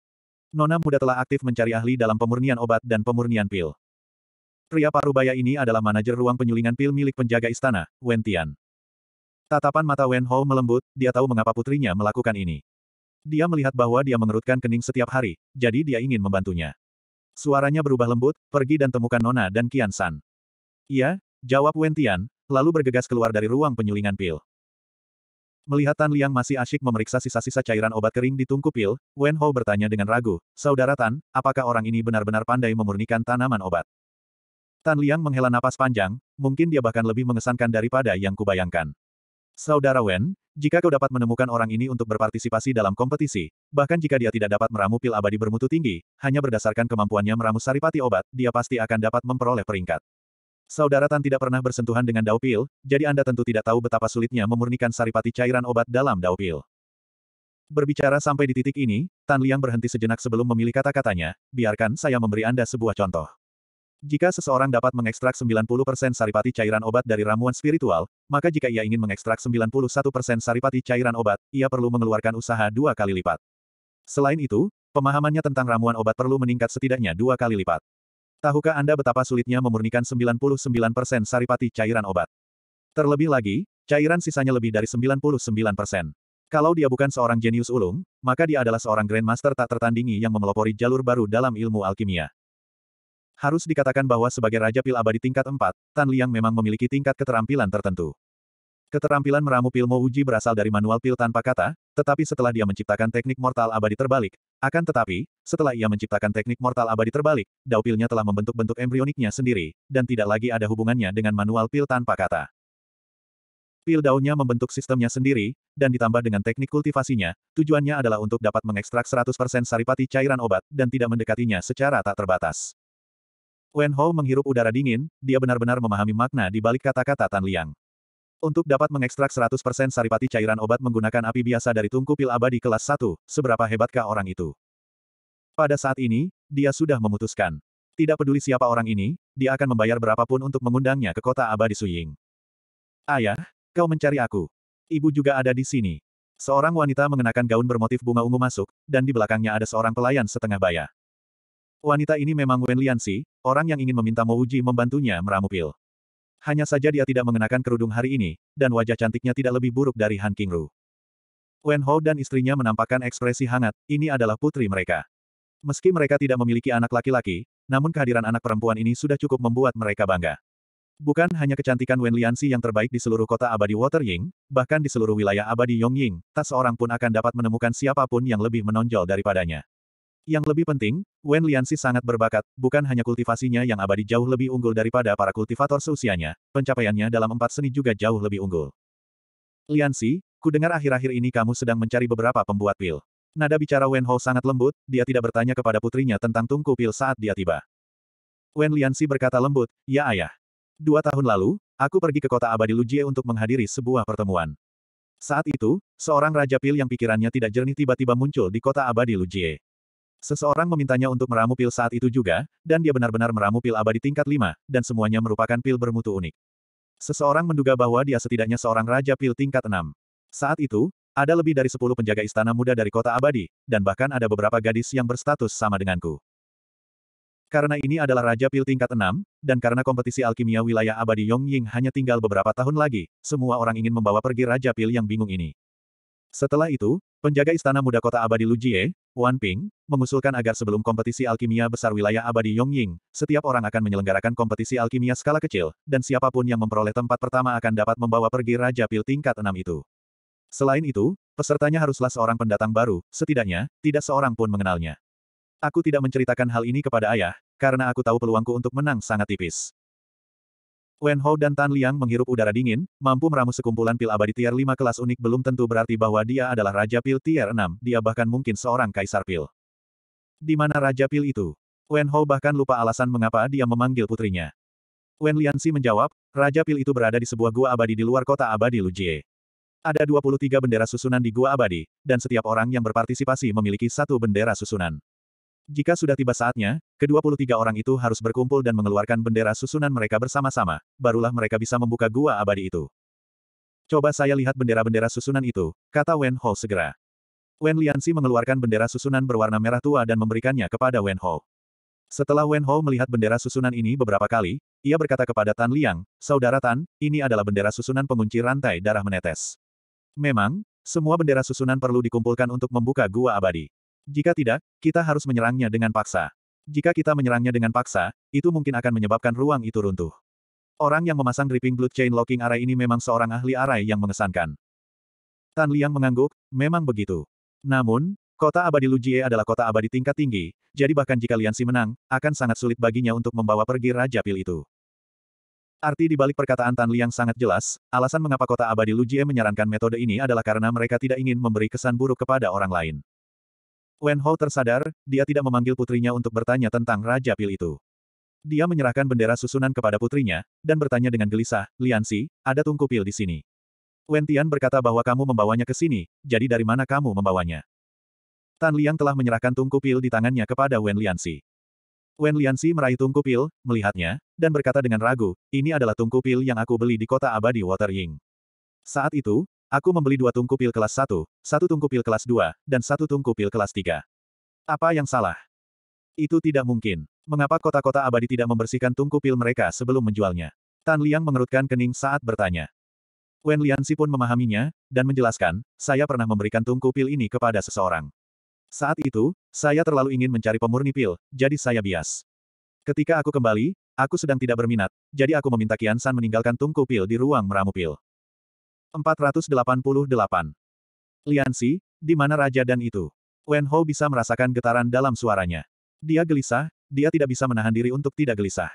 Nona Muda telah aktif mencari ahli dalam pemurnian obat dan pemurnian pil. Pria paruh baya ini adalah manajer ruang penyulingan pil milik penjaga istana, Wen Tian. Tatapan mata Wen Hou melembut, dia tahu mengapa putrinya melakukan ini. Dia melihat bahwa dia mengerutkan kening setiap hari, jadi dia ingin membantunya. Suaranya berubah lembut, pergi dan temukan Nona dan Kian San. Iya, jawab Wentian, lalu bergegas keluar dari ruang penyulingan pil. Melihat Tan Liang masih asyik memeriksa sisa-sisa cairan obat kering di tungku pil, Wen Ho bertanya dengan ragu, Saudara Tan, apakah orang ini benar-benar pandai memurnikan tanaman obat? Tan Liang menghela napas panjang, mungkin dia bahkan lebih mengesankan daripada yang kubayangkan. Saudara Wen, jika kau dapat menemukan orang ini untuk berpartisipasi dalam kompetisi, bahkan jika dia tidak dapat meramu pil abadi bermutu tinggi, hanya berdasarkan kemampuannya meramu saripati obat, dia pasti akan dapat memperoleh peringkat. Saudara Tan tidak pernah bersentuhan dengan dao pil, jadi Anda tentu tidak tahu betapa sulitnya memurnikan saripati cairan obat dalam dao pil. Berbicara sampai di titik ini, Tan Liang berhenti sejenak sebelum memilih kata-katanya, biarkan saya memberi Anda sebuah contoh. Jika seseorang dapat mengekstrak 90% saripati cairan obat dari ramuan spiritual, maka jika ia ingin mengekstrak 91% saripati cairan obat, ia perlu mengeluarkan usaha dua kali lipat. Selain itu, pemahamannya tentang ramuan obat perlu meningkat setidaknya dua kali lipat. Tahukah Anda betapa sulitnya memurnikan 99% saripati cairan obat? Terlebih lagi, cairan sisanya lebih dari 99%. Kalau dia bukan seorang jenius ulung, maka dia adalah seorang grandmaster tak tertandingi yang memelopori jalur baru dalam ilmu alkimia. Harus dikatakan bahwa sebagai Raja Pil Abadi tingkat 4, Tan Liang memang memiliki tingkat keterampilan tertentu. Keterampilan meramu pil Mo uji berasal dari manual pil tanpa kata, tetapi setelah dia menciptakan teknik mortal abadi terbalik, akan tetapi, setelah ia menciptakan teknik mortal abadi terbalik, dao pilnya telah membentuk bentuk embrioniknya sendiri, dan tidak lagi ada hubungannya dengan manual pil tanpa kata. Pil daunnya membentuk sistemnya sendiri, dan ditambah dengan teknik kultivasinya, tujuannya adalah untuk dapat mengekstrak 100% saripati cairan obat, dan tidak mendekatinya secara tak terbatas. Wen Ho menghirup udara dingin, dia benar-benar memahami makna di balik kata-kata Tan Liang. Untuk dapat mengekstrak 100% saripati cairan obat menggunakan api biasa dari tungku pil abadi kelas 1, seberapa hebatkah orang itu? Pada saat ini, dia sudah memutuskan. Tidak peduli siapa orang ini, dia akan membayar berapapun untuk mengundangnya ke kota abadi Suying. Ayah, kau mencari aku. Ibu juga ada di sini. Seorang wanita mengenakan gaun bermotif bunga ungu masuk, dan di belakangnya ada seorang pelayan setengah baya. Wanita ini memang Wen Lianxi, Orang yang ingin meminta Mouji membantunya meramu pil. Hanya saja dia tidak mengenakan kerudung hari ini, dan wajah cantiknya tidak lebih buruk dari Han Kingru. Wen Ho dan istrinya menampakkan ekspresi hangat, ini adalah putri mereka. Meski mereka tidak memiliki anak laki-laki, namun kehadiran anak perempuan ini sudah cukup membuat mereka bangga. Bukan hanya kecantikan Wen Liansi yang terbaik di seluruh kota abadi Water bahkan di seluruh wilayah abadi Yongying, tak seorang pun akan dapat menemukan siapapun yang lebih menonjol daripadanya. Yang lebih penting, Wen Liansi sangat berbakat, bukan hanya kultivasinya yang abadi jauh lebih unggul daripada para kultivator seusianya, pencapaiannya dalam empat seni juga jauh lebih unggul. Liansi, ku dengar akhir-akhir ini kamu sedang mencari beberapa pembuat pil. Nada bicara Wen Ho sangat lembut, dia tidak bertanya kepada putrinya tentang tungku pil saat dia tiba. Wen Liansi berkata lembut, ya ayah. Dua tahun lalu, aku pergi ke kota abadi Lujie untuk menghadiri sebuah pertemuan. Saat itu, seorang raja pil yang pikirannya tidak jernih tiba-tiba muncul di kota abadi Lujie. Seseorang memintanya untuk meramu pil saat itu juga, dan dia benar-benar meramu pil abadi tingkat 5, dan semuanya merupakan pil bermutu unik. Seseorang menduga bahwa dia setidaknya seorang raja pil tingkat 6. Saat itu, ada lebih dari 10 penjaga istana muda dari kota abadi, dan bahkan ada beberapa gadis yang berstatus sama denganku. Karena ini adalah Raja Pil tingkat 6, dan karena kompetisi alkimia wilayah abadi Yongying hanya tinggal beberapa tahun lagi, semua orang ingin membawa pergi Raja Pil yang bingung ini. Setelah itu, penjaga istana muda kota abadi Lujie, Wan Ping, mengusulkan agar sebelum kompetisi alkimia besar wilayah abadi Yongying, setiap orang akan menyelenggarakan kompetisi alkimia skala kecil, dan siapapun yang memperoleh tempat pertama akan dapat membawa pergi Raja Pil tingkat enam itu. Selain itu, pesertanya haruslah seorang pendatang baru, setidaknya, tidak seorang pun mengenalnya. Aku tidak menceritakan hal ini kepada ayah, karena aku tahu peluangku untuk menang sangat tipis. Wen Hou dan Tan Liang menghirup udara dingin, mampu meramu sekumpulan pil abadi tier 5 kelas unik belum tentu berarti bahwa dia adalah Raja Pil tier 6, dia bahkan mungkin seorang Kaisar Pil. Di mana Raja Pil itu? Wen Hou bahkan lupa alasan mengapa dia memanggil putrinya. Wen Liansi menjawab, Raja Pil itu berada di sebuah gua abadi di luar kota abadi Lujie. Ada 23 bendera susunan di gua abadi, dan setiap orang yang berpartisipasi memiliki satu bendera susunan. Jika sudah tiba saatnya, ke-23 orang itu harus berkumpul dan mengeluarkan bendera susunan mereka bersama-sama, barulah mereka bisa membuka gua abadi itu. Coba saya lihat bendera-bendera susunan itu, kata Wen Ho segera. Wen Liansi mengeluarkan bendera susunan berwarna merah tua dan memberikannya kepada Wen Ho. Setelah Wen Ho melihat bendera susunan ini beberapa kali, ia berkata kepada Tan Liang, Saudara Tan, ini adalah bendera susunan pengunci rantai darah menetes. Memang, semua bendera susunan perlu dikumpulkan untuk membuka gua abadi. Jika tidak, kita harus menyerangnya dengan paksa. Jika kita menyerangnya dengan paksa, itu mungkin akan menyebabkan ruang itu runtuh. Orang yang memasang dripping blood chain locking array ini memang seorang ahli array yang mengesankan. Tan Liang mengangguk, memang begitu. Namun, kota abadi Lujie adalah kota abadi tingkat tinggi, jadi bahkan jika Lian Si menang, akan sangat sulit baginya untuk membawa pergi Raja Pil itu. Arti di balik perkataan Tan Liang sangat jelas, alasan mengapa kota abadi Lujie menyarankan metode ini adalah karena mereka tidak ingin memberi kesan buruk kepada orang lain. Wen Hao tersadar, dia tidak memanggil putrinya untuk bertanya tentang Raja Pil itu. Dia menyerahkan bendera susunan kepada putrinya, dan bertanya dengan gelisah, Liansi, ada tungku pil di sini. Wen Tian berkata bahwa kamu membawanya ke sini, jadi dari mana kamu membawanya? Tan Liang telah menyerahkan tungku pil di tangannya kepada Wen Liansi. Wen Liansi meraih tungku pil, melihatnya, dan berkata dengan ragu, ini adalah tungku pil yang aku beli di kota abadi Watering. Saat itu, Aku membeli dua tungku pil kelas 1, satu tungku pil kelas 2, dan satu tungku pil kelas 3. Apa yang salah? Itu tidak mungkin. Mengapa kota-kota abadi tidak membersihkan tungku pil mereka sebelum menjualnya? Tan Liang mengerutkan kening saat bertanya. Wen Liansi pun memahaminya, dan menjelaskan, saya pernah memberikan tungku pil ini kepada seseorang. Saat itu, saya terlalu ingin mencari pemurni pil, jadi saya bias. Ketika aku kembali, aku sedang tidak berminat, jadi aku meminta Kian San meninggalkan tungku pil di ruang meramu pil. 488. Liansi, di mana raja dan itu? Wen Ho bisa merasakan getaran dalam suaranya. Dia gelisah, dia tidak bisa menahan diri untuk tidak gelisah.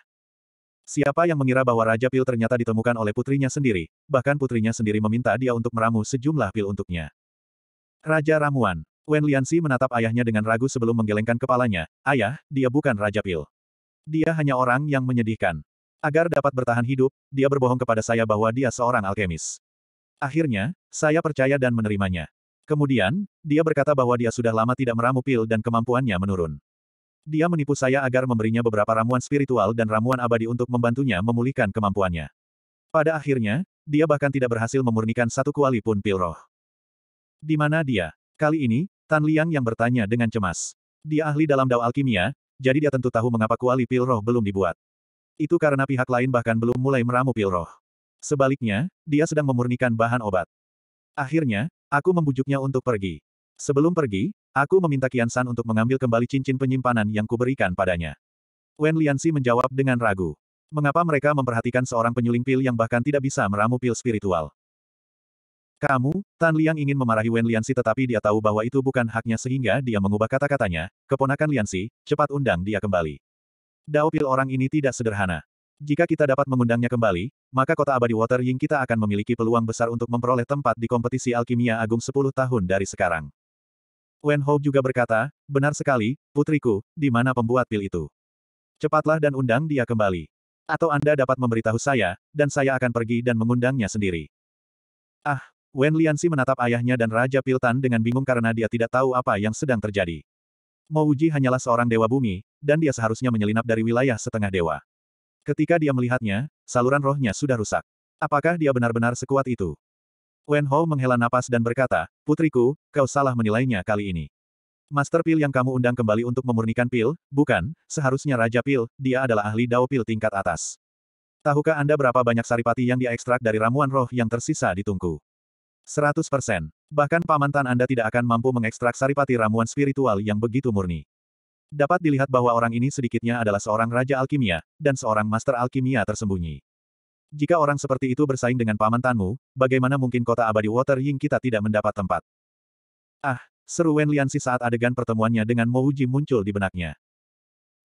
Siapa yang mengira bahwa Raja Pil ternyata ditemukan oleh putrinya sendiri, bahkan putrinya sendiri meminta dia untuk meramu sejumlah pil untuknya. Raja Ramuan. Wen Liansi menatap ayahnya dengan ragu sebelum menggelengkan kepalanya, ayah, dia bukan Raja Pil. Dia hanya orang yang menyedihkan. Agar dapat bertahan hidup, dia berbohong kepada saya bahwa dia seorang alkemis. Akhirnya, saya percaya dan menerimanya. Kemudian, dia berkata bahwa dia sudah lama tidak meramu pil dan kemampuannya menurun. Dia menipu saya agar memberinya beberapa ramuan spiritual dan ramuan abadi untuk membantunya memulihkan kemampuannya. Pada akhirnya, dia bahkan tidak berhasil memurnikan satu kuali pun pil roh. Di mana dia? Kali ini, Tan Liang yang bertanya dengan cemas. Dia ahli dalam dao alkimia, jadi dia tentu tahu mengapa kuali pil roh belum dibuat. Itu karena pihak lain bahkan belum mulai meramu pil roh. Sebaliknya, dia sedang memurnikan bahan obat. Akhirnya, aku membujuknya untuk pergi. Sebelum pergi, aku meminta Kian San untuk mengambil kembali cincin penyimpanan yang kuberikan padanya. Wen Liansi menjawab dengan ragu. Mengapa mereka memperhatikan seorang penyuling pil yang bahkan tidak bisa meramu pil spiritual? Kamu, Tan Liang ingin memarahi Wen Liansi, tetapi dia tahu bahwa itu bukan haknya sehingga dia mengubah kata-katanya, keponakan Liansi, cepat undang dia kembali. Dao pil orang ini tidak sederhana. Jika kita dapat mengundangnya kembali, maka kota abadi Water Ying kita akan memiliki peluang besar untuk memperoleh tempat di kompetisi alkimia agung 10 tahun dari sekarang. Wen Hou juga berkata, benar sekali, putriku, di mana pembuat pil itu? Cepatlah dan undang dia kembali. Atau Anda dapat memberitahu saya, dan saya akan pergi dan mengundangnya sendiri. Ah, Wen Liansi menatap ayahnya dan Raja Piltan dengan bingung karena dia tidak tahu apa yang sedang terjadi. Mouji hanyalah seorang dewa bumi, dan dia seharusnya menyelinap dari wilayah setengah dewa. Ketika dia melihatnya, saluran rohnya sudah rusak. Apakah dia benar-benar sekuat itu? Wen Ho menghela napas dan berkata, Putriku, kau salah menilainya kali ini. Master Pil yang kamu undang kembali untuk memurnikan pil, bukan, seharusnya Raja Pil, dia adalah ahli Dao Pil tingkat atas. Tahukah Anda berapa banyak saripati yang diekstrak dari ramuan roh yang tersisa di tungku? 100%. Bahkan pamantan Anda tidak akan mampu mengekstrak saripati ramuan spiritual yang begitu murni. Dapat dilihat bahwa orang ini sedikitnya adalah seorang Raja Alkimia, dan seorang Master Alkimia tersembunyi. Jika orang seperti itu bersaing dengan paman Tanmu, bagaimana mungkin kota abadi Water Ying kita tidak mendapat tempat? Ah, seru Wen Liansi saat adegan pertemuannya dengan Mo Wuji muncul di benaknya.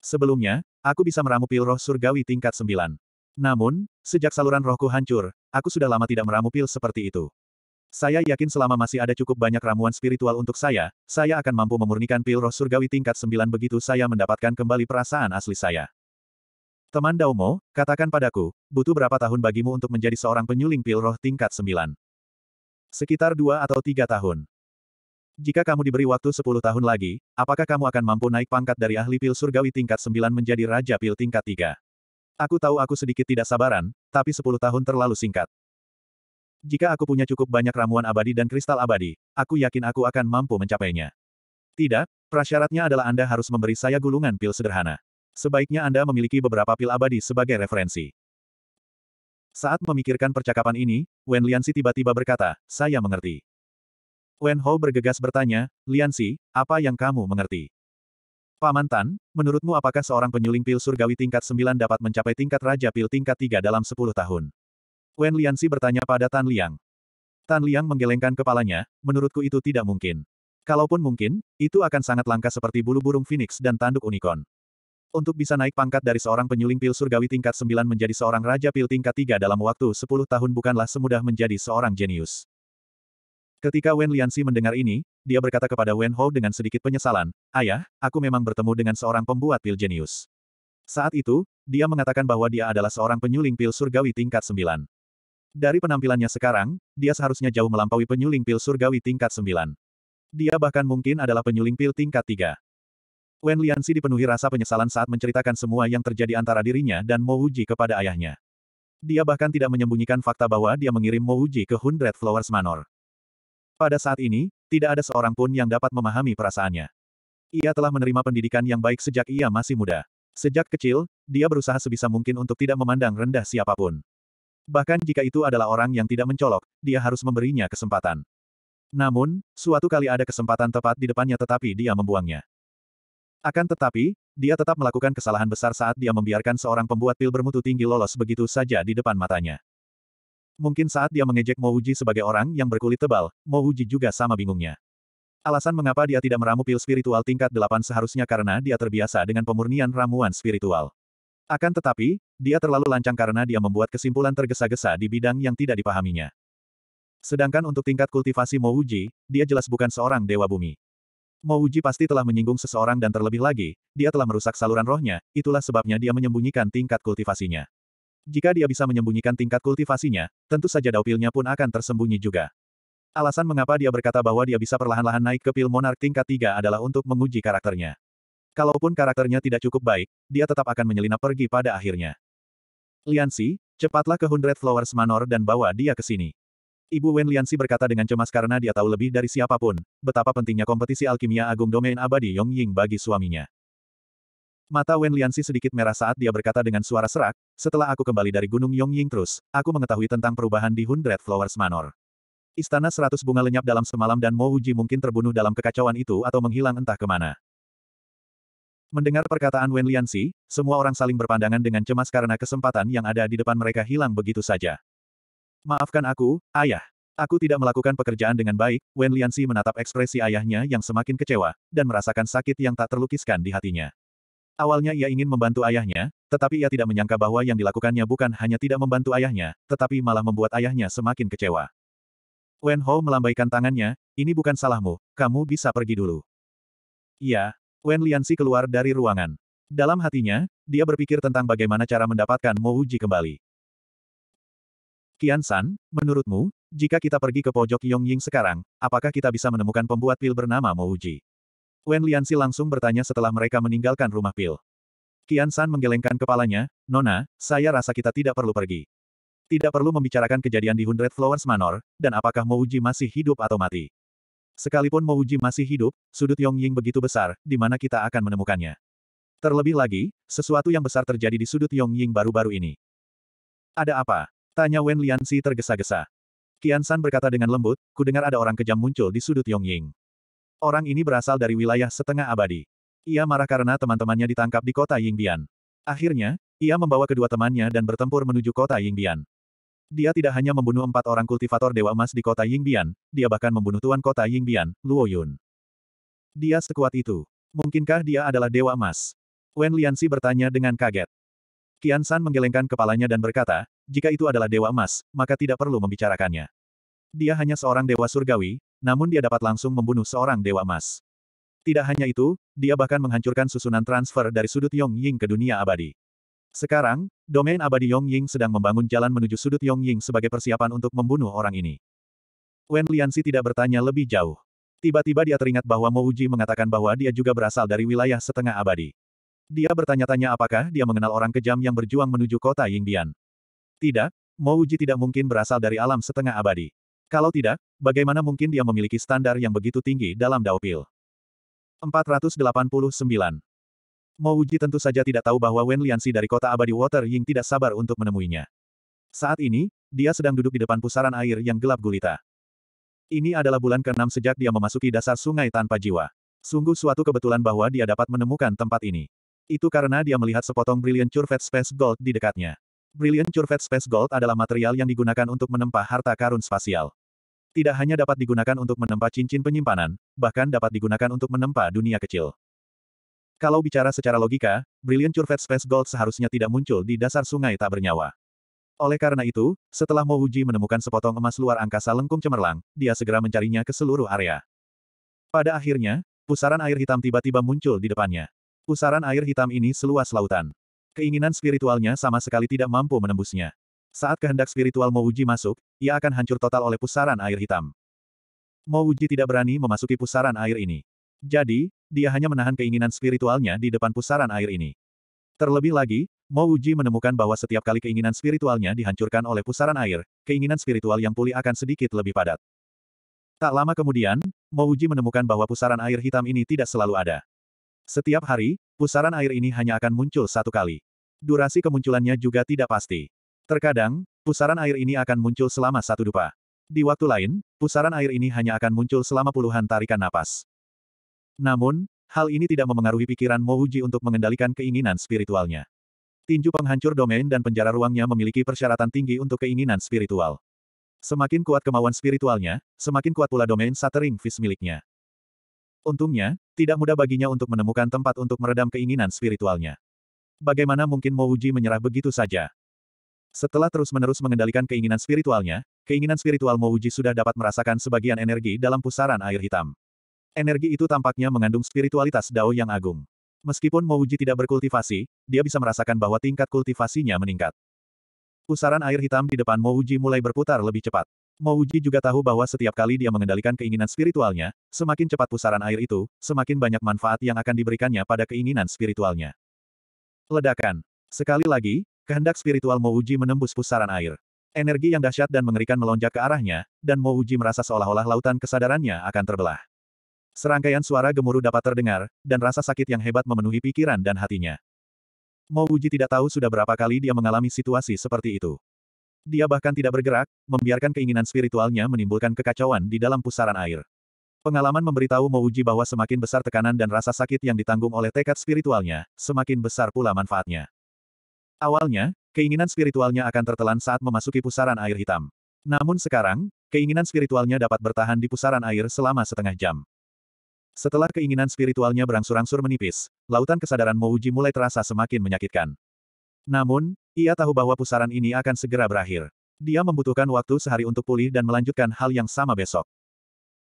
Sebelumnya, aku bisa meramu pil roh surgawi tingkat 9. Namun, sejak saluran rohku hancur, aku sudah lama tidak meramu pil seperti itu. Saya yakin selama masih ada cukup banyak ramuan spiritual untuk saya, saya akan mampu memurnikan pil roh surgawi tingkat 9 begitu saya mendapatkan kembali perasaan asli saya. Teman Daumo, katakan padaku, butuh berapa tahun bagimu untuk menjadi seorang penyuling pil roh tingkat 9? Sekitar dua atau tiga tahun. Jika kamu diberi waktu 10 tahun lagi, apakah kamu akan mampu naik pangkat dari ahli pil surgawi tingkat 9 menjadi raja pil tingkat 3? Aku tahu aku sedikit tidak sabaran, tapi 10 tahun terlalu singkat. Jika aku punya cukup banyak ramuan abadi dan kristal abadi, aku yakin aku akan mampu mencapainya. Tidak, prasyaratnya adalah Anda harus memberi saya gulungan pil sederhana. Sebaiknya Anda memiliki beberapa pil abadi sebagai referensi. Saat memikirkan percakapan ini, Wen Lianxi tiba-tiba berkata, saya mengerti. Wen Ho bergegas bertanya, Lianxi, apa yang kamu mengerti? Paman Tan, menurutmu apakah seorang penyuling pil surgawi tingkat 9 dapat mencapai tingkat raja pil tingkat 3 dalam 10 tahun? Wen Liansi bertanya pada Tan Liang. Tan Liang menggelengkan kepalanya, menurutku itu tidak mungkin. Kalaupun mungkin, itu akan sangat langka seperti bulu burung phoenix dan tanduk unicorn. Untuk bisa naik pangkat dari seorang penyuling pil surgawi tingkat 9 menjadi seorang raja pil tingkat 3 dalam waktu 10 tahun bukanlah semudah menjadi seorang jenius. Ketika Wen Liansi mendengar ini, dia berkata kepada Wen Hou dengan sedikit penyesalan, Ayah, aku memang bertemu dengan seorang pembuat pil jenius. Saat itu, dia mengatakan bahwa dia adalah seorang penyuling pil surgawi tingkat 9. Dari penampilannya sekarang, dia seharusnya jauh melampaui penyuling pil surgawi tingkat 9. Dia bahkan mungkin adalah penyuling pil tingkat 3. Wen Liansi dipenuhi rasa penyesalan saat menceritakan semua yang terjadi antara dirinya dan Mo Wuji kepada ayahnya. Dia bahkan tidak menyembunyikan fakta bahwa dia mengirim Mo Wuji ke Hundred Flowers Manor. Pada saat ini, tidak ada seorang pun yang dapat memahami perasaannya. Ia telah menerima pendidikan yang baik sejak ia masih muda. Sejak kecil, dia berusaha sebisa mungkin untuk tidak memandang rendah siapapun. Bahkan jika itu adalah orang yang tidak mencolok, dia harus memberinya kesempatan. Namun, suatu kali ada kesempatan tepat di depannya tetapi dia membuangnya. Akan tetapi, dia tetap melakukan kesalahan besar saat dia membiarkan seorang pembuat pil bermutu tinggi lolos begitu saja di depan matanya. Mungkin saat dia mengejek Mouji sebagai orang yang berkulit tebal, Mouji juga sama bingungnya. Alasan mengapa dia tidak meramu pil spiritual tingkat 8 seharusnya karena dia terbiasa dengan pemurnian ramuan spiritual. Akan tetapi, dia terlalu lancang karena dia membuat kesimpulan tergesa-gesa di bidang yang tidak dipahaminya. Sedangkan untuk tingkat kultivasi Mouji, dia jelas bukan seorang dewa bumi. Mouji pasti telah menyinggung seseorang dan terlebih lagi, dia telah merusak saluran rohnya, itulah sebabnya dia menyembunyikan tingkat kultivasinya. Jika dia bisa menyembunyikan tingkat kultivasinya, tentu saja daupilnya pun akan tersembunyi juga. Alasan mengapa dia berkata bahwa dia bisa perlahan-lahan naik ke pil monark tingkat 3 adalah untuk menguji karakternya. Kalaupun karakternya tidak cukup baik, dia tetap akan menyelinap pergi pada akhirnya. Liansi, cepatlah ke Hundred Flowers Manor dan bawa dia ke sini. Ibu Wen Liansi berkata dengan cemas karena dia tahu lebih dari siapapun, betapa pentingnya kompetisi alkimia agung domain abadi Yong Ying bagi suaminya. Mata Wen Liansi sedikit merah saat dia berkata dengan suara serak, setelah aku kembali dari Gunung Yong Ying terus, aku mengetahui tentang perubahan di Hundred Flowers Manor. Istana seratus bunga lenyap dalam semalam dan Mo Uji mungkin terbunuh dalam kekacauan itu atau menghilang entah kemana. Mendengar perkataan Wen Lianxi, semua orang saling berpandangan dengan cemas karena kesempatan yang ada di depan mereka hilang begitu saja. Maafkan aku, ayah. Aku tidak melakukan pekerjaan dengan baik, Wen Lianxi menatap ekspresi ayahnya yang semakin kecewa, dan merasakan sakit yang tak terlukiskan di hatinya. Awalnya ia ingin membantu ayahnya, tetapi ia tidak menyangka bahwa yang dilakukannya bukan hanya tidak membantu ayahnya, tetapi malah membuat ayahnya semakin kecewa. Wen Ho melambaikan tangannya, ini bukan salahmu, kamu bisa pergi dulu. Iya, Wen Liansi keluar dari ruangan. Dalam hatinya, dia berpikir tentang bagaimana cara mendapatkan Mo Uji kembali. Kian San, menurutmu, jika kita pergi ke pojok Yongying sekarang, apakah kita bisa menemukan pembuat pil bernama Mo Uji? Wen Liansi langsung bertanya setelah mereka meninggalkan rumah pil. Kian San menggelengkan kepalanya, Nona, saya rasa kita tidak perlu pergi. Tidak perlu membicarakan kejadian di Hundred Flowers Manor, dan apakah Mo Uji masih hidup atau mati. Sekalipun Mouji masih hidup, sudut Yongying begitu besar, di mana kita akan menemukannya. Terlebih lagi, sesuatu yang besar terjadi di sudut Yongying baru-baru ini. Ada apa? Tanya Wen Lianxi tergesa-gesa. Qian San berkata dengan lembut, "Ku dengar ada orang kejam muncul di sudut Yongying. Orang ini berasal dari wilayah setengah abadi. Ia marah karena teman-temannya ditangkap di kota Yingbian. Akhirnya, ia membawa kedua temannya dan bertempur menuju kota Yingbian. Dia tidak hanya membunuh empat orang kultivator Dewa Emas di kota Yingbian, dia bahkan membunuh tuan kota Yingbian, Luo Yun. Dia sekuat itu. Mungkinkah dia adalah Dewa Emas? Wen Liansi bertanya dengan kaget. Qian San menggelengkan kepalanya dan berkata, jika itu adalah Dewa Emas, maka tidak perlu membicarakannya. Dia hanya seorang Dewa Surgawi, namun dia dapat langsung membunuh seorang Dewa Emas. Tidak hanya itu, dia bahkan menghancurkan susunan transfer dari sudut Yong Ying ke dunia abadi. Sekarang, domain abadi Yong Ying sedang membangun jalan menuju sudut Yong Ying sebagai persiapan untuk membunuh orang ini. Wen Liansi tidak bertanya lebih jauh. Tiba-tiba dia teringat bahwa Mo Uji mengatakan bahwa dia juga berasal dari wilayah setengah abadi. Dia bertanya-tanya apakah dia mengenal orang kejam yang berjuang menuju kota Yingbian. Tidak, Mo Uji tidak mungkin berasal dari alam setengah abadi. Kalau tidak, bagaimana mungkin dia memiliki standar yang begitu tinggi dalam Dao Pil? 489 Mo Wuji tentu saja tidak tahu bahwa Wen Liansi dari kota abadi Water Ying tidak sabar untuk menemuinya. Saat ini, dia sedang duduk di depan pusaran air yang gelap gulita. Ini adalah bulan ke-6 sejak dia memasuki dasar sungai tanpa jiwa. Sungguh suatu kebetulan bahwa dia dapat menemukan tempat ini. Itu karena dia melihat sepotong Brilliant Curvet Space Gold di dekatnya. Brilliant Curvet Space Gold adalah material yang digunakan untuk menempa harta karun spasial. Tidak hanya dapat digunakan untuk menempa cincin penyimpanan, bahkan dapat digunakan untuk menempa dunia kecil. Kalau bicara secara logika, Brilliant Curved Space Gold seharusnya tidak muncul di dasar sungai tak bernyawa. Oleh karena itu, setelah Mo Uji menemukan sepotong emas luar angkasa lengkung cemerlang, dia segera mencarinya ke seluruh area. Pada akhirnya, pusaran air hitam tiba-tiba muncul di depannya. Pusaran air hitam ini seluas lautan. Keinginan spiritualnya sama sekali tidak mampu menembusnya. Saat kehendak spiritual Mo Uji masuk, ia akan hancur total oleh pusaran air hitam. Mo Uji tidak berani memasuki pusaran air ini. Jadi, dia hanya menahan keinginan spiritualnya di depan pusaran air ini. Terlebih lagi, Mo Uji menemukan bahwa setiap kali keinginan spiritualnya dihancurkan oleh pusaran air, keinginan spiritual yang pulih akan sedikit lebih padat. Tak lama kemudian, Mo Uji menemukan bahwa pusaran air hitam ini tidak selalu ada. Setiap hari, pusaran air ini hanya akan muncul satu kali. Durasi kemunculannya juga tidak pasti. Terkadang, pusaran air ini akan muncul selama satu dupa. Di waktu lain, pusaran air ini hanya akan muncul selama puluhan tarikan napas. Namun, hal ini tidak memengaruhi pikiran Mouji untuk mengendalikan keinginan spiritualnya. Tinju penghancur domain dan penjara ruangnya memiliki persyaratan tinggi untuk keinginan spiritual. Semakin kuat kemauan spiritualnya, semakin kuat pula domain Satering Fist miliknya. Untungnya, tidak mudah baginya untuk menemukan tempat untuk meredam keinginan spiritualnya. Bagaimana mungkin Mouji menyerah begitu saja? Setelah terus-menerus mengendalikan keinginan spiritualnya, keinginan spiritual Mouji sudah dapat merasakan sebagian energi dalam pusaran air hitam. Energi itu tampaknya mengandung spiritualitas Dao yang agung. Meskipun Mouji tidak berkultivasi, dia bisa merasakan bahwa tingkat kultivasinya meningkat. Pusaran air hitam di depan Mouji mulai berputar lebih cepat. Mouji juga tahu bahwa setiap kali dia mengendalikan keinginan spiritualnya, semakin cepat pusaran air itu, semakin banyak manfaat yang akan diberikannya pada keinginan spiritualnya. Ledakan. Sekali lagi, kehendak spiritual Mouji menembus pusaran air. Energi yang dahsyat dan mengerikan melonjak ke arahnya, dan Mouji merasa seolah-olah lautan kesadarannya akan terbelah. Serangkaian suara gemuruh dapat terdengar, dan rasa sakit yang hebat memenuhi pikiran dan hatinya. Mo Wuji tidak tahu sudah berapa kali dia mengalami situasi seperti itu. Dia bahkan tidak bergerak, membiarkan keinginan spiritualnya menimbulkan kekacauan di dalam pusaran air. Pengalaman memberitahu Mo Wuji bahwa semakin besar tekanan dan rasa sakit yang ditanggung oleh tekad spiritualnya, semakin besar pula manfaatnya. Awalnya, keinginan spiritualnya akan tertelan saat memasuki pusaran air hitam. Namun sekarang, keinginan spiritualnya dapat bertahan di pusaran air selama setengah jam. Setelah keinginan spiritualnya berangsur-angsur menipis, lautan kesadaran Mouji mulai terasa semakin menyakitkan. Namun, ia tahu bahwa pusaran ini akan segera berakhir. Dia membutuhkan waktu sehari untuk pulih dan melanjutkan hal yang sama besok.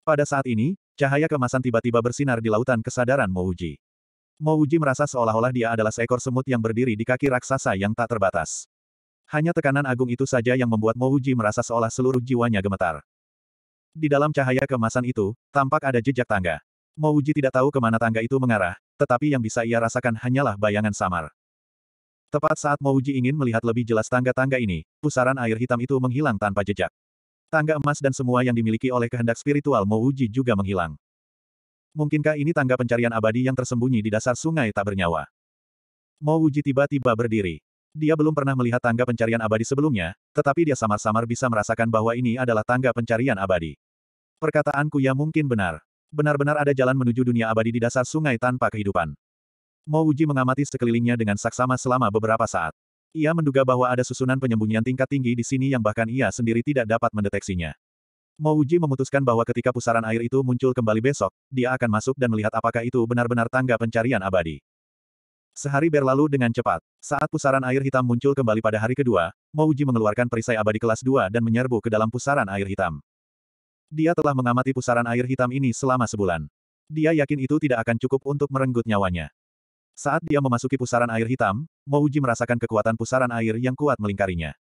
Pada saat ini, cahaya kemasan tiba-tiba bersinar di lautan kesadaran Mouji. Mouji merasa seolah-olah dia adalah seekor semut yang berdiri di kaki raksasa yang tak terbatas. Hanya tekanan agung itu saja yang membuat Mouji merasa seolah seluruh jiwanya gemetar. Di dalam cahaya kemasan itu, tampak ada jejak tangga. Mo Uji tidak tahu kemana tangga itu mengarah, tetapi yang bisa ia rasakan hanyalah bayangan samar. Tepat saat Mo ingin melihat lebih jelas tangga-tangga ini, pusaran air hitam itu menghilang tanpa jejak. Tangga emas dan semua yang dimiliki oleh kehendak spiritual Mo juga menghilang. Mungkinkah ini tangga pencarian abadi yang tersembunyi di dasar sungai tak bernyawa? Mo tiba-tiba berdiri. Dia belum pernah melihat tangga pencarian abadi sebelumnya, tetapi dia samar-samar bisa merasakan bahwa ini adalah tangga pencarian abadi. Perkataanku yang mungkin benar. Benar-benar ada jalan menuju dunia abadi di dasar sungai tanpa kehidupan. Mo Uji mengamati sekelilingnya dengan saksama selama beberapa saat. Ia menduga bahwa ada susunan penyembunyian tingkat tinggi di sini yang bahkan ia sendiri tidak dapat mendeteksinya. Mo Uji memutuskan bahwa ketika pusaran air itu muncul kembali besok, dia akan masuk dan melihat apakah itu benar-benar tangga pencarian abadi. Sehari berlalu dengan cepat. Saat pusaran air hitam muncul kembali pada hari kedua, Mo Uji mengeluarkan perisai abadi kelas 2 dan menyerbu ke dalam pusaran air hitam. Dia telah mengamati pusaran air hitam ini selama sebulan. Dia yakin itu tidak akan cukup untuk merenggut nyawanya. Saat dia memasuki pusaran air hitam, Mouji merasakan kekuatan pusaran air yang kuat melingkarinya.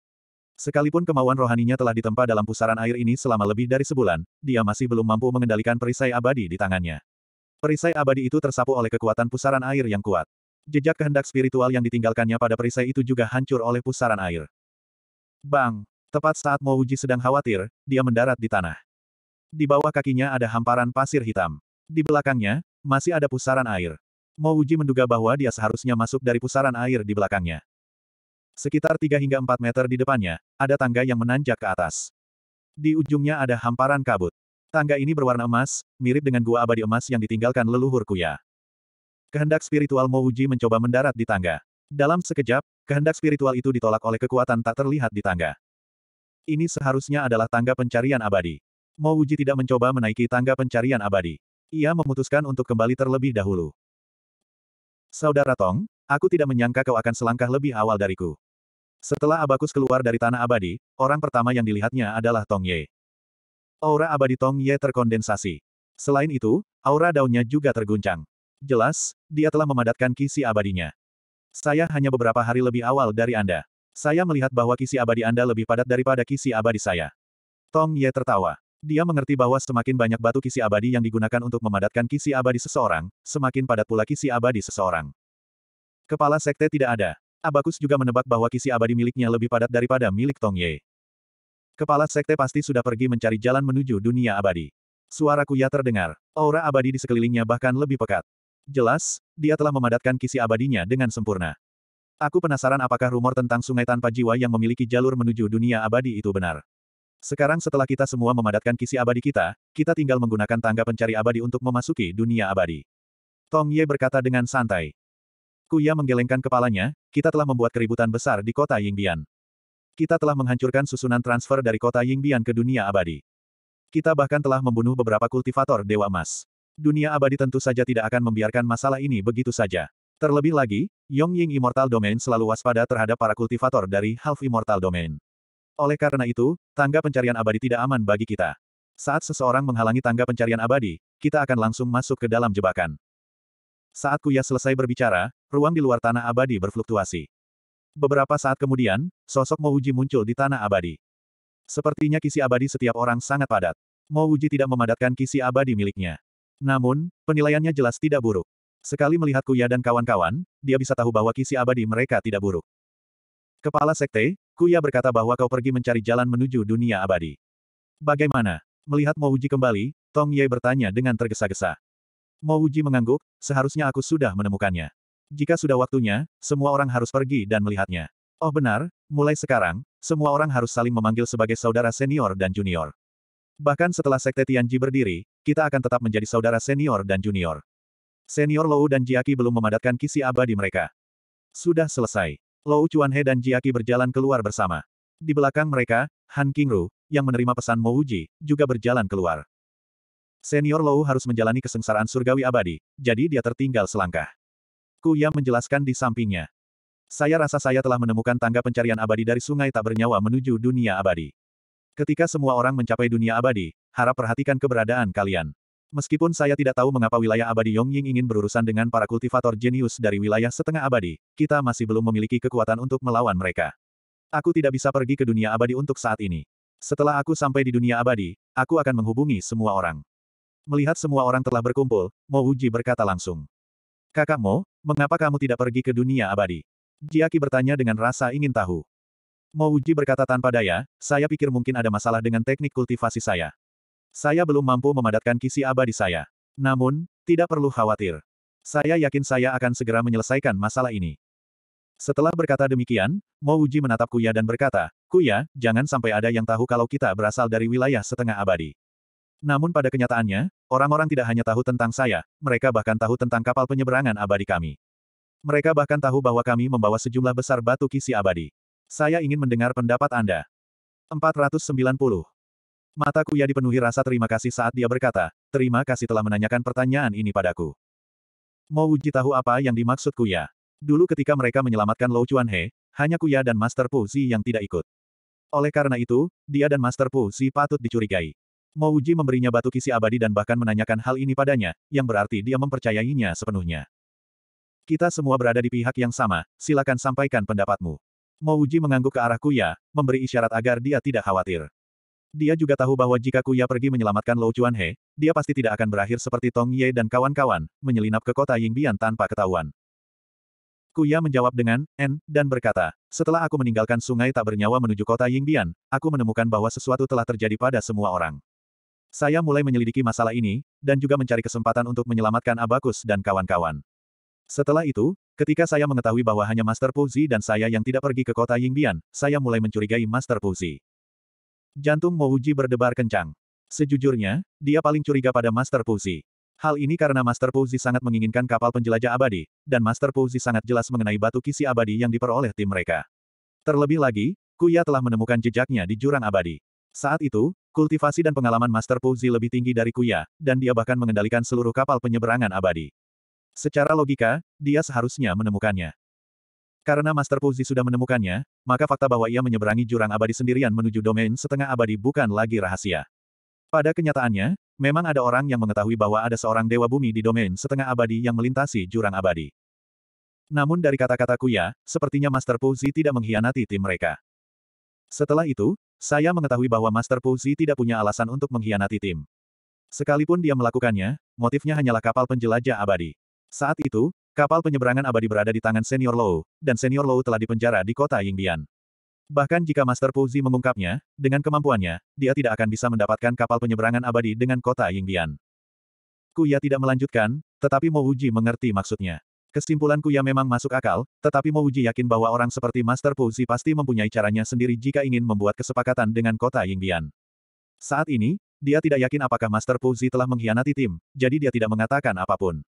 Sekalipun kemauan rohaninya telah ditempa dalam pusaran air ini selama lebih dari sebulan, dia masih belum mampu mengendalikan perisai abadi di tangannya. Perisai abadi itu tersapu oleh kekuatan pusaran air yang kuat. Jejak kehendak spiritual yang ditinggalkannya pada perisai itu juga hancur oleh pusaran air. Bang! Tepat saat Mouji sedang khawatir, dia mendarat di tanah. Di bawah kakinya ada hamparan pasir hitam. Di belakangnya, masih ada pusaran air. Uji menduga bahwa dia seharusnya masuk dari pusaran air di belakangnya. Sekitar 3 hingga 4 meter di depannya, ada tangga yang menanjak ke atas. Di ujungnya ada hamparan kabut. Tangga ini berwarna emas, mirip dengan gua abadi emas yang ditinggalkan leluhur Kuya. Kehendak spiritual Uji mencoba mendarat di tangga. Dalam sekejap, kehendak spiritual itu ditolak oleh kekuatan tak terlihat di tangga. Ini seharusnya adalah tangga pencarian abadi. Mo Wuji tidak mencoba menaiki tangga pencarian abadi. Ia memutuskan untuk kembali terlebih dahulu. Saudara Tong, aku tidak menyangka kau akan selangkah lebih awal dariku. Setelah Abakus keluar dari tanah abadi, orang pertama yang dilihatnya adalah Tong Ye. Aura abadi Tong Ye terkondensasi. Selain itu, aura daunnya juga terguncang. Jelas, dia telah memadatkan kisi abadinya. Saya hanya beberapa hari lebih awal dari Anda. Saya melihat bahwa kisi abadi Anda lebih padat daripada kisi abadi saya. Tong Ye tertawa. Dia mengerti bahwa semakin banyak batu kisi abadi yang digunakan untuk memadatkan kisi abadi seseorang, semakin padat pula kisi abadi seseorang. Kepala sekte tidak ada. Abakus juga menebak bahwa kisi abadi miliknya lebih padat daripada milik Tong Ye. Kepala sekte pasti sudah pergi mencari jalan menuju dunia abadi. Suara Kuya terdengar. Aura abadi di sekelilingnya bahkan lebih pekat. Jelas, dia telah memadatkan kisi abadinya dengan sempurna. Aku penasaran apakah rumor tentang sungai tanpa jiwa yang memiliki jalur menuju dunia abadi itu benar. Sekarang setelah kita semua memadatkan kisi abadi kita, kita tinggal menggunakan tangga pencari abadi untuk memasuki dunia abadi. Tong Ye berkata dengan santai. Kuya menggelengkan kepalanya, kita telah membuat keributan besar di kota Yingbian. Kita telah menghancurkan susunan transfer dari kota Yingbian ke dunia abadi. Kita bahkan telah membunuh beberapa kultivator Dewa Emas. Dunia abadi tentu saja tidak akan membiarkan masalah ini begitu saja. Terlebih lagi, Yong Ying Immortal Domain selalu waspada terhadap para kultivator dari Half Immortal Domain. Oleh karena itu, tangga pencarian abadi tidak aman bagi kita. Saat seseorang menghalangi tangga pencarian abadi, kita akan langsung masuk ke dalam jebakan. Saat Kuya selesai berbicara, ruang di luar tanah abadi berfluktuasi. Beberapa saat kemudian, sosok Mouji muncul di tanah abadi. Sepertinya kisi abadi setiap orang sangat padat. Mouji tidak memadatkan kisi abadi miliknya. Namun, penilaiannya jelas tidak buruk. Sekali melihat Kuya dan kawan-kawan, dia bisa tahu bahwa kisi abadi mereka tidak buruk. Kepala Sekte, Kuya berkata bahwa kau pergi mencari jalan menuju dunia abadi. Bagaimana? Melihat Mo Mouji kembali, Tong Ye bertanya dengan tergesa-gesa. Mo Mouji mengangguk, seharusnya aku sudah menemukannya. Jika sudah waktunya, semua orang harus pergi dan melihatnya. Oh benar, mulai sekarang, semua orang harus saling memanggil sebagai saudara senior dan junior. Bahkan setelah Sekte Tianji berdiri, kita akan tetap menjadi saudara senior dan junior. Senior Lou dan Jiaki belum memadatkan kisi abadi mereka. Sudah selesai. Lou Chuanhe dan Jiaki berjalan keluar bersama. Di belakang mereka, Han Qingru, yang menerima pesan Mo Mouji, juga berjalan keluar. Senior Lou harus menjalani kesengsaraan surgawi abadi, jadi dia tertinggal selangkah. Kuya menjelaskan di sampingnya. Saya rasa saya telah menemukan tangga pencarian abadi dari sungai tak bernyawa menuju dunia abadi. Ketika semua orang mencapai dunia abadi, harap perhatikan keberadaan kalian. Meskipun saya tidak tahu mengapa wilayah abadi Yongying ingin berurusan dengan para kultivator jenius dari wilayah setengah abadi, kita masih belum memiliki kekuatan untuk melawan mereka. Aku tidak bisa pergi ke dunia abadi untuk saat ini. Setelah aku sampai di dunia abadi, aku akan menghubungi semua orang. Melihat semua orang telah berkumpul, Mo Uji berkata langsung. Kakak Mo, mengapa kamu tidak pergi ke dunia abadi? Jiaki bertanya dengan rasa ingin tahu. Mo Uji berkata tanpa daya, saya pikir mungkin ada masalah dengan teknik kultivasi saya. Saya belum mampu memadatkan kisi abadi saya. Namun, tidak perlu khawatir. Saya yakin saya akan segera menyelesaikan masalah ini. Setelah berkata demikian, Mo Uji menatap Kuya dan berkata, Kuya, jangan sampai ada yang tahu kalau kita berasal dari wilayah setengah abadi. Namun pada kenyataannya, orang-orang tidak hanya tahu tentang saya, mereka bahkan tahu tentang kapal penyeberangan abadi kami. Mereka bahkan tahu bahwa kami membawa sejumlah besar batu kisi abadi. Saya ingin mendengar pendapat Anda. 490. Mata Kuya dipenuhi rasa terima kasih saat dia berkata, terima kasih telah menanyakan pertanyaan ini padaku. Mo Uji tahu apa yang dimaksud Kuya. Dulu ketika mereka menyelamatkan Lou Chuan He, hanya Kuya dan Master Pu Zi yang tidak ikut. Oleh karena itu, dia dan Master Pu Zi patut dicurigai. Mo Uji memberinya batu kisi abadi dan bahkan menanyakan hal ini padanya, yang berarti dia mempercayainya sepenuhnya. Kita semua berada di pihak yang sama, silakan sampaikan pendapatmu. Mo Uji mengangguk ke arah Kuya, memberi isyarat agar dia tidak khawatir. Dia juga tahu bahwa jika Kuya pergi menyelamatkan Lou Chuan He, dia pasti tidak akan berakhir seperti Tong Ye dan kawan-kawan, menyelinap ke kota Yingbian tanpa ketahuan. Kuya menjawab dengan, N, dan berkata, setelah aku meninggalkan sungai tak bernyawa menuju kota Yingbian, aku menemukan bahwa sesuatu telah terjadi pada semua orang. Saya mulai menyelidiki masalah ini, dan juga mencari kesempatan untuk menyelamatkan Abakus dan kawan-kawan. Setelah itu, ketika saya mengetahui bahwa hanya Master Puzi dan saya yang tidak pergi ke kota Yingbian, saya mulai mencurigai Master Puzi. Jantung Mouji berdebar kencang. Sejujurnya, dia paling curiga pada Master Puzi. Hal ini karena Master Puzi sangat menginginkan kapal penjelajah abadi, dan Master Puzi sangat jelas mengenai batu kisi abadi yang diperoleh tim mereka. Terlebih lagi, Kuya telah menemukan jejaknya di jurang abadi. Saat itu, kultivasi dan pengalaman Master Puzi lebih tinggi dari Kuya, dan dia bahkan mengendalikan seluruh kapal penyeberangan abadi. Secara logika, dia seharusnya menemukannya. Karena Master Puzi sudah menemukannya, maka fakta bahwa ia menyeberangi jurang abadi sendirian menuju domain setengah abadi bukan lagi rahasia. Pada kenyataannya, memang ada orang yang mengetahui bahwa ada seorang dewa bumi di domain setengah abadi yang melintasi jurang abadi. Namun dari kata-kata Kuya, sepertinya Master Puzi tidak mengkhianati tim mereka. Setelah itu, saya mengetahui bahwa Master Puzi tidak punya alasan untuk mengkhianati tim. Sekalipun dia melakukannya, motifnya hanyalah kapal penjelajah abadi. Saat itu, Kapal penyeberangan abadi berada di tangan senior Low, dan senior Low telah dipenjara di kota Yingbian. Bahkan jika Master Puzi mengungkapnya, dengan kemampuannya, dia tidak akan bisa mendapatkan kapal penyeberangan abadi dengan kota Yingbian. Kuya tidak melanjutkan, tetapi Mo Mouji mengerti maksudnya. Kesimpulan Kuya memang masuk akal, tetapi Mo Mouji yakin bahwa orang seperti Master Puzi pasti mempunyai caranya sendiri jika ingin membuat kesepakatan dengan kota Yingbian. Saat ini, dia tidak yakin apakah Master Puzi telah mengkhianati tim, jadi dia tidak mengatakan apapun.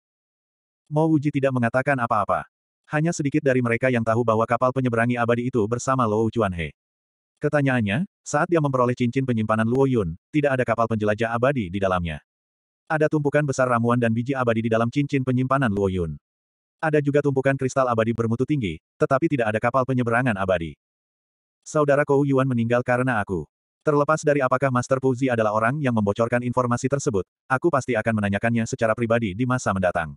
Mo Wuji tidak mengatakan apa-apa. Hanya sedikit dari mereka yang tahu bahwa kapal penyeberangi abadi itu bersama Luo Chuanhe. Ketanyaannya, saat dia memperoleh cincin penyimpanan Luo Yun, tidak ada kapal penjelajah abadi di dalamnya. Ada tumpukan besar ramuan dan biji abadi di dalam cincin penyimpanan Luo Yun. Ada juga tumpukan kristal abadi bermutu tinggi, tetapi tidak ada kapal penyeberangan abadi. Saudara Kou Yuan meninggal karena aku. Terlepas dari apakah Master Puzi adalah orang yang membocorkan informasi tersebut, aku pasti akan menanyakannya secara pribadi di masa mendatang.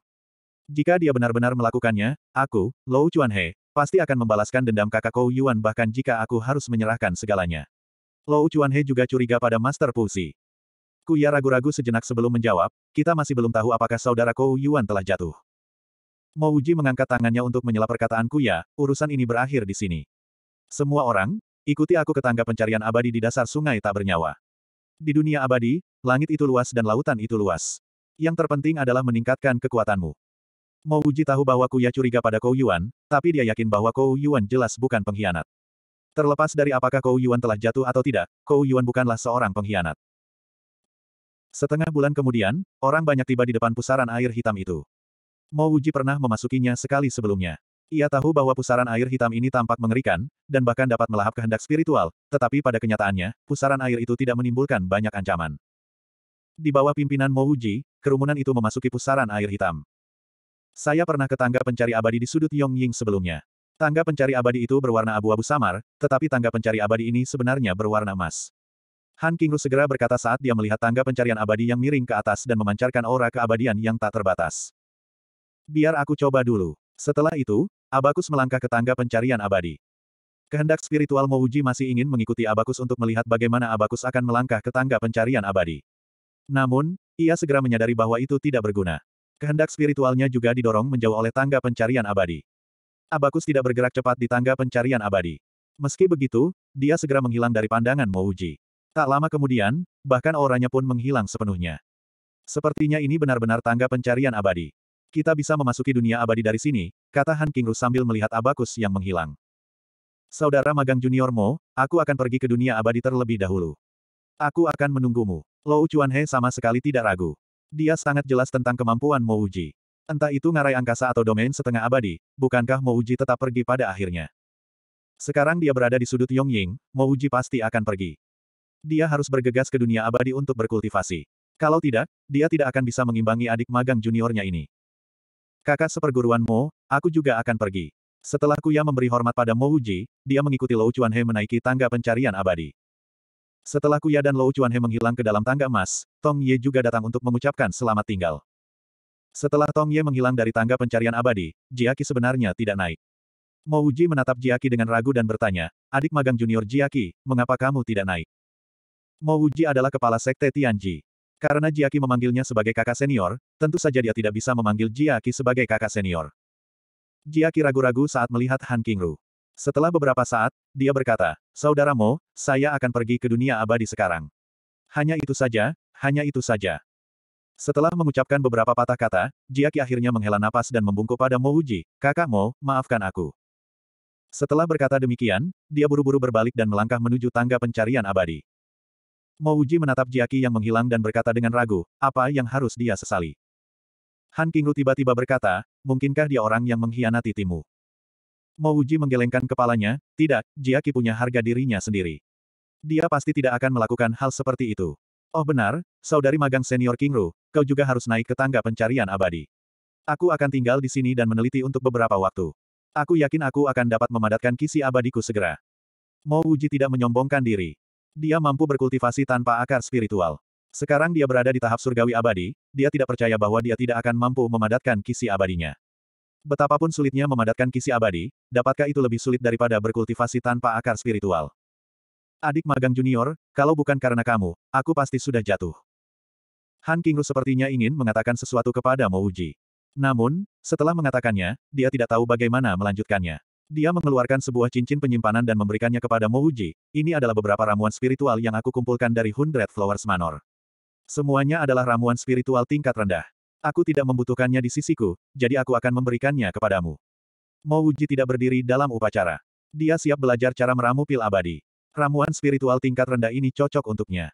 Jika dia benar-benar melakukannya, aku, Lou Chuanhe, pasti akan membalaskan dendam kakak Kou Yuan bahkan jika aku harus menyerahkan segalanya. Lou Chuanhe juga curiga pada Master Pusi. Kuya ragu-ragu sejenak sebelum menjawab, kita masih belum tahu apakah saudara Kou Yuan telah jatuh. Ji mengangkat tangannya untuk menyela perkataan Kuya, urusan ini berakhir di sini. Semua orang, ikuti aku ke tangga pencarian abadi di dasar sungai tak bernyawa. Di dunia abadi, langit itu luas dan lautan itu luas. Yang terpenting adalah meningkatkan kekuatanmu. Mau Uji tahu bahwa ku Kuya curiga pada Kou Yuan, tapi dia yakin bahwa Kou Yuan jelas bukan pengkhianat. Terlepas dari apakah Kou Yuan telah jatuh atau tidak, Kou Yuan bukanlah seorang pengkhianat. Setengah bulan kemudian, orang banyak tiba di depan pusaran air hitam itu. Mo Uji pernah memasukinya sekali sebelumnya. Ia tahu bahwa pusaran air hitam ini tampak mengerikan, dan bahkan dapat melahap kehendak spiritual, tetapi pada kenyataannya, pusaran air itu tidak menimbulkan banyak ancaman. Di bawah pimpinan Mo kerumunan itu memasuki pusaran air hitam. Saya pernah ke tangga pencari abadi di sudut Yongying sebelumnya. Tangga pencari abadi itu berwarna abu-abu samar, tetapi tangga pencari abadi ini sebenarnya berwarna emas. Han Qingru segera berkata saat dia melihat tangga pencarian abadi yang miring ke atas dan memancarkan aura keabadian yang tak terbatas. Biar aku coba dulu. Setelah itu, Abakus melangkah ke tangga pencarian abadi. Kehendak spiritual Mouji masih ingin mengikuti Abakus untuk melihat bagaimana Abakus akan melangkah ke tangga pencarian abadi. Namun, ia segera menyadari bahwa itu tidak berguna. Kehendak spiritualnya juga didorong menjauh oleh tangga pencarian abadi. Abakus tidak bergerak cepat di tangga pencarian abadi. Meski begitu, dia segera menghilang dari pandangan Mouji. Tak lama kemudian, bahkan auranya pun menghilang sepenuhnya. Sepertinya ini benar-benar tangga pencarian abadi. Kita bisa memasuki dunia abadi dari sini, kata Han Kingru sambil melihat Abakus yang menghilang. Saudara magang junior Mo, aku akan pergi ke dunia abadi terlebih dahulu. Aku akan menunggumu. Lou He sama sekali tidak ragu. Dia sangat jelas tentang kemampuan Mouji. Entah itu ngarai angkasa atau domain setengah abadi, bukankah Mouji tetap pergi pada akhirnya? Sekarang dia berada di sudut Yongying, Mouji pasti akan pergi. Dia harus bergegas ke dunia abadi untuk berkultivasi. Kalau tidak, dia tidak akan bisa mengimbangi adik magang juniornya ini. Kakak seperguruan Mo, aku juga akan pergi. Setelah Kuya memberi hormat pada Mo Uji, dia mengikuti Lou He menaiki tangga pencarian abadi. Setelah Kuya dan Lou He menghilang ke dalam tangga emas, Tong Ye juga datang untuk mengucapkan selamat tinggal. Setelah Tong Ye menghilang dari tangga pencarian abadi, Jiaki sebenarnya tidak naik. Ji menatap Jiaki dengan ragu dan bertanya, adik magang junior Jiaki, mengapa kamu tidak naik? Ji adalah kepala sekte Tianji. Karena Jiaki memanggilnya sebagai kakak senior, tentu saja dia tidak bisa memanggil Jiaki sebagai kakak senior. Jiaki ragu-ragu saat melihat Han Kingru. Setelah beberapa saat, dia berkata, saudaramu, saya akan pergi ke dunia abadi sekarang. Hanya itu saja, hanya itu saja. Setelah mengucapkan beberapa patah kata, Jiaki akhirnya menghela napas dan membungkuk pada Mo Uji, kakak Mo, maafkan aku. Setelah berkata demikian, dia buru-buru berbalik dan melangkah menuju tangga pencarian abadi. Mo Uji menatap Jiaki yang menghilang dan berkata dengan ragu, apa yang harus dia sesali. Han Kingru tiba-tiba berkata, mungkinkah dia orang yang mengkhianati timu? Mouji menggelengkan kepalanya, tidak, Jiaki punya harga dirinya sendiri. Dia pasti tidak akan melakukan hal seperti itu. Oh benar, saudari magang senior Kingru, kau juga harus naik ke tangga pencarian abadi. Aku akan tinggal di sini dan meneliti untuk beberapa waktu. Aku yakin aku akan dapat memadatkan kisi abadiku segera. Uji tidak menyombongkan diri. Dia mampu berkultivasi tanpa akar spiritual. Sekarang dia berada di tahap surgawi abadi, dia tidak percaya bahwa dia tidak akan mampu memadatkan kisi abadinya. Betapapun sulitnya memadatkan kisi abadi, dapatkah itu lebih sulit daripada berkultivasi tanpa akar spiritual? Adik magang junior, kalau bukan karena kamu, aku pasti sudah jatuh. Han Kingru sepertinya ingin mengatakan sesuatu kepada Mouji. Namun, setelah mengatakannya, dia tidak tahu bagaimana melanjutkannya. Dia mengeluarkan sebuah cincin penyimpanan dan memberikannya kepada Mouji. Ini adalah beberapa ramuan spiritual yang aku kumpulkan dari Hundred Flowers Manor. Semuanya adalah ramuan spiritual tingkat rendah. Aku tidak membutuhkannya di sisiku, jadi aku akan memberikannya kepadamu. Mo Wuji tidak berdiri dalam upacara. Dia siap belajar cara meramu pil abadi. Ramuan spiritual tingkat rendah ini cocok untuknya.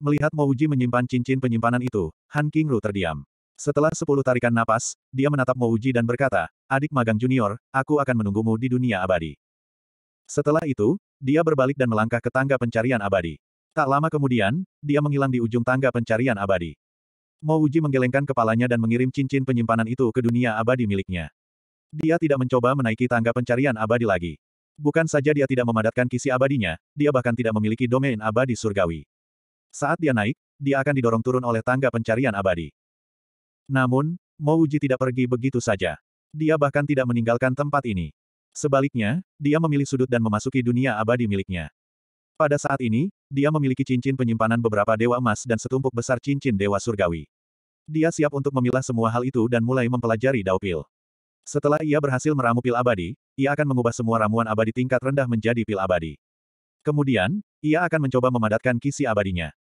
Melihat Mo Wuji menyimpan cincin penyimpanan itu, Han Qingru terdiam. Setelah sepuluh tarikan napas, dia menatap Mo Wuji dan berkata, Adik magang junior, aku akan menunggumu di dunia abadi. Setelah itu, dia berbalik dan melangkah ke tangga pencarian abadi. Tak lama kemudian, dia menghilang di ujung tangga pencarian abadi. Mo Uji menggelengkan kepalanya dan mengirim cincin penyimpanan itu ke dunia abadi miliknya. Dia tidak mencoba menaiki tangga pencarian abadi lagi. Bukan saja dia tidak memadatkan kisi abadinya, dia bahkan tidak memiliki domain abadi surgawi. Saat dia naik, dia akan didorong turun oleh tangga pencarian abadi. Namun, Mo Uji tidak pergi begitu saja. Dia bahkan tidak meninggalkan tempat ini. Sebaliknya, dia memilih sudut dan memasuki dunia abadi miliknya. Pada saat ini, dia memiliki cincin penyimpanan beberapa dewa emas dan setumpuk besar cincin dewa surgawi. Dia siap untuk memilah semua hal itu dan mulai mempelajari daupil. Setelah ia berhasil meramu pil abadi, ia akan mengubah semua ramuan abadi tingkat rendah menjadi pil abadi. Kemudian, ia akan mencoba memadatkan kisi abadinya.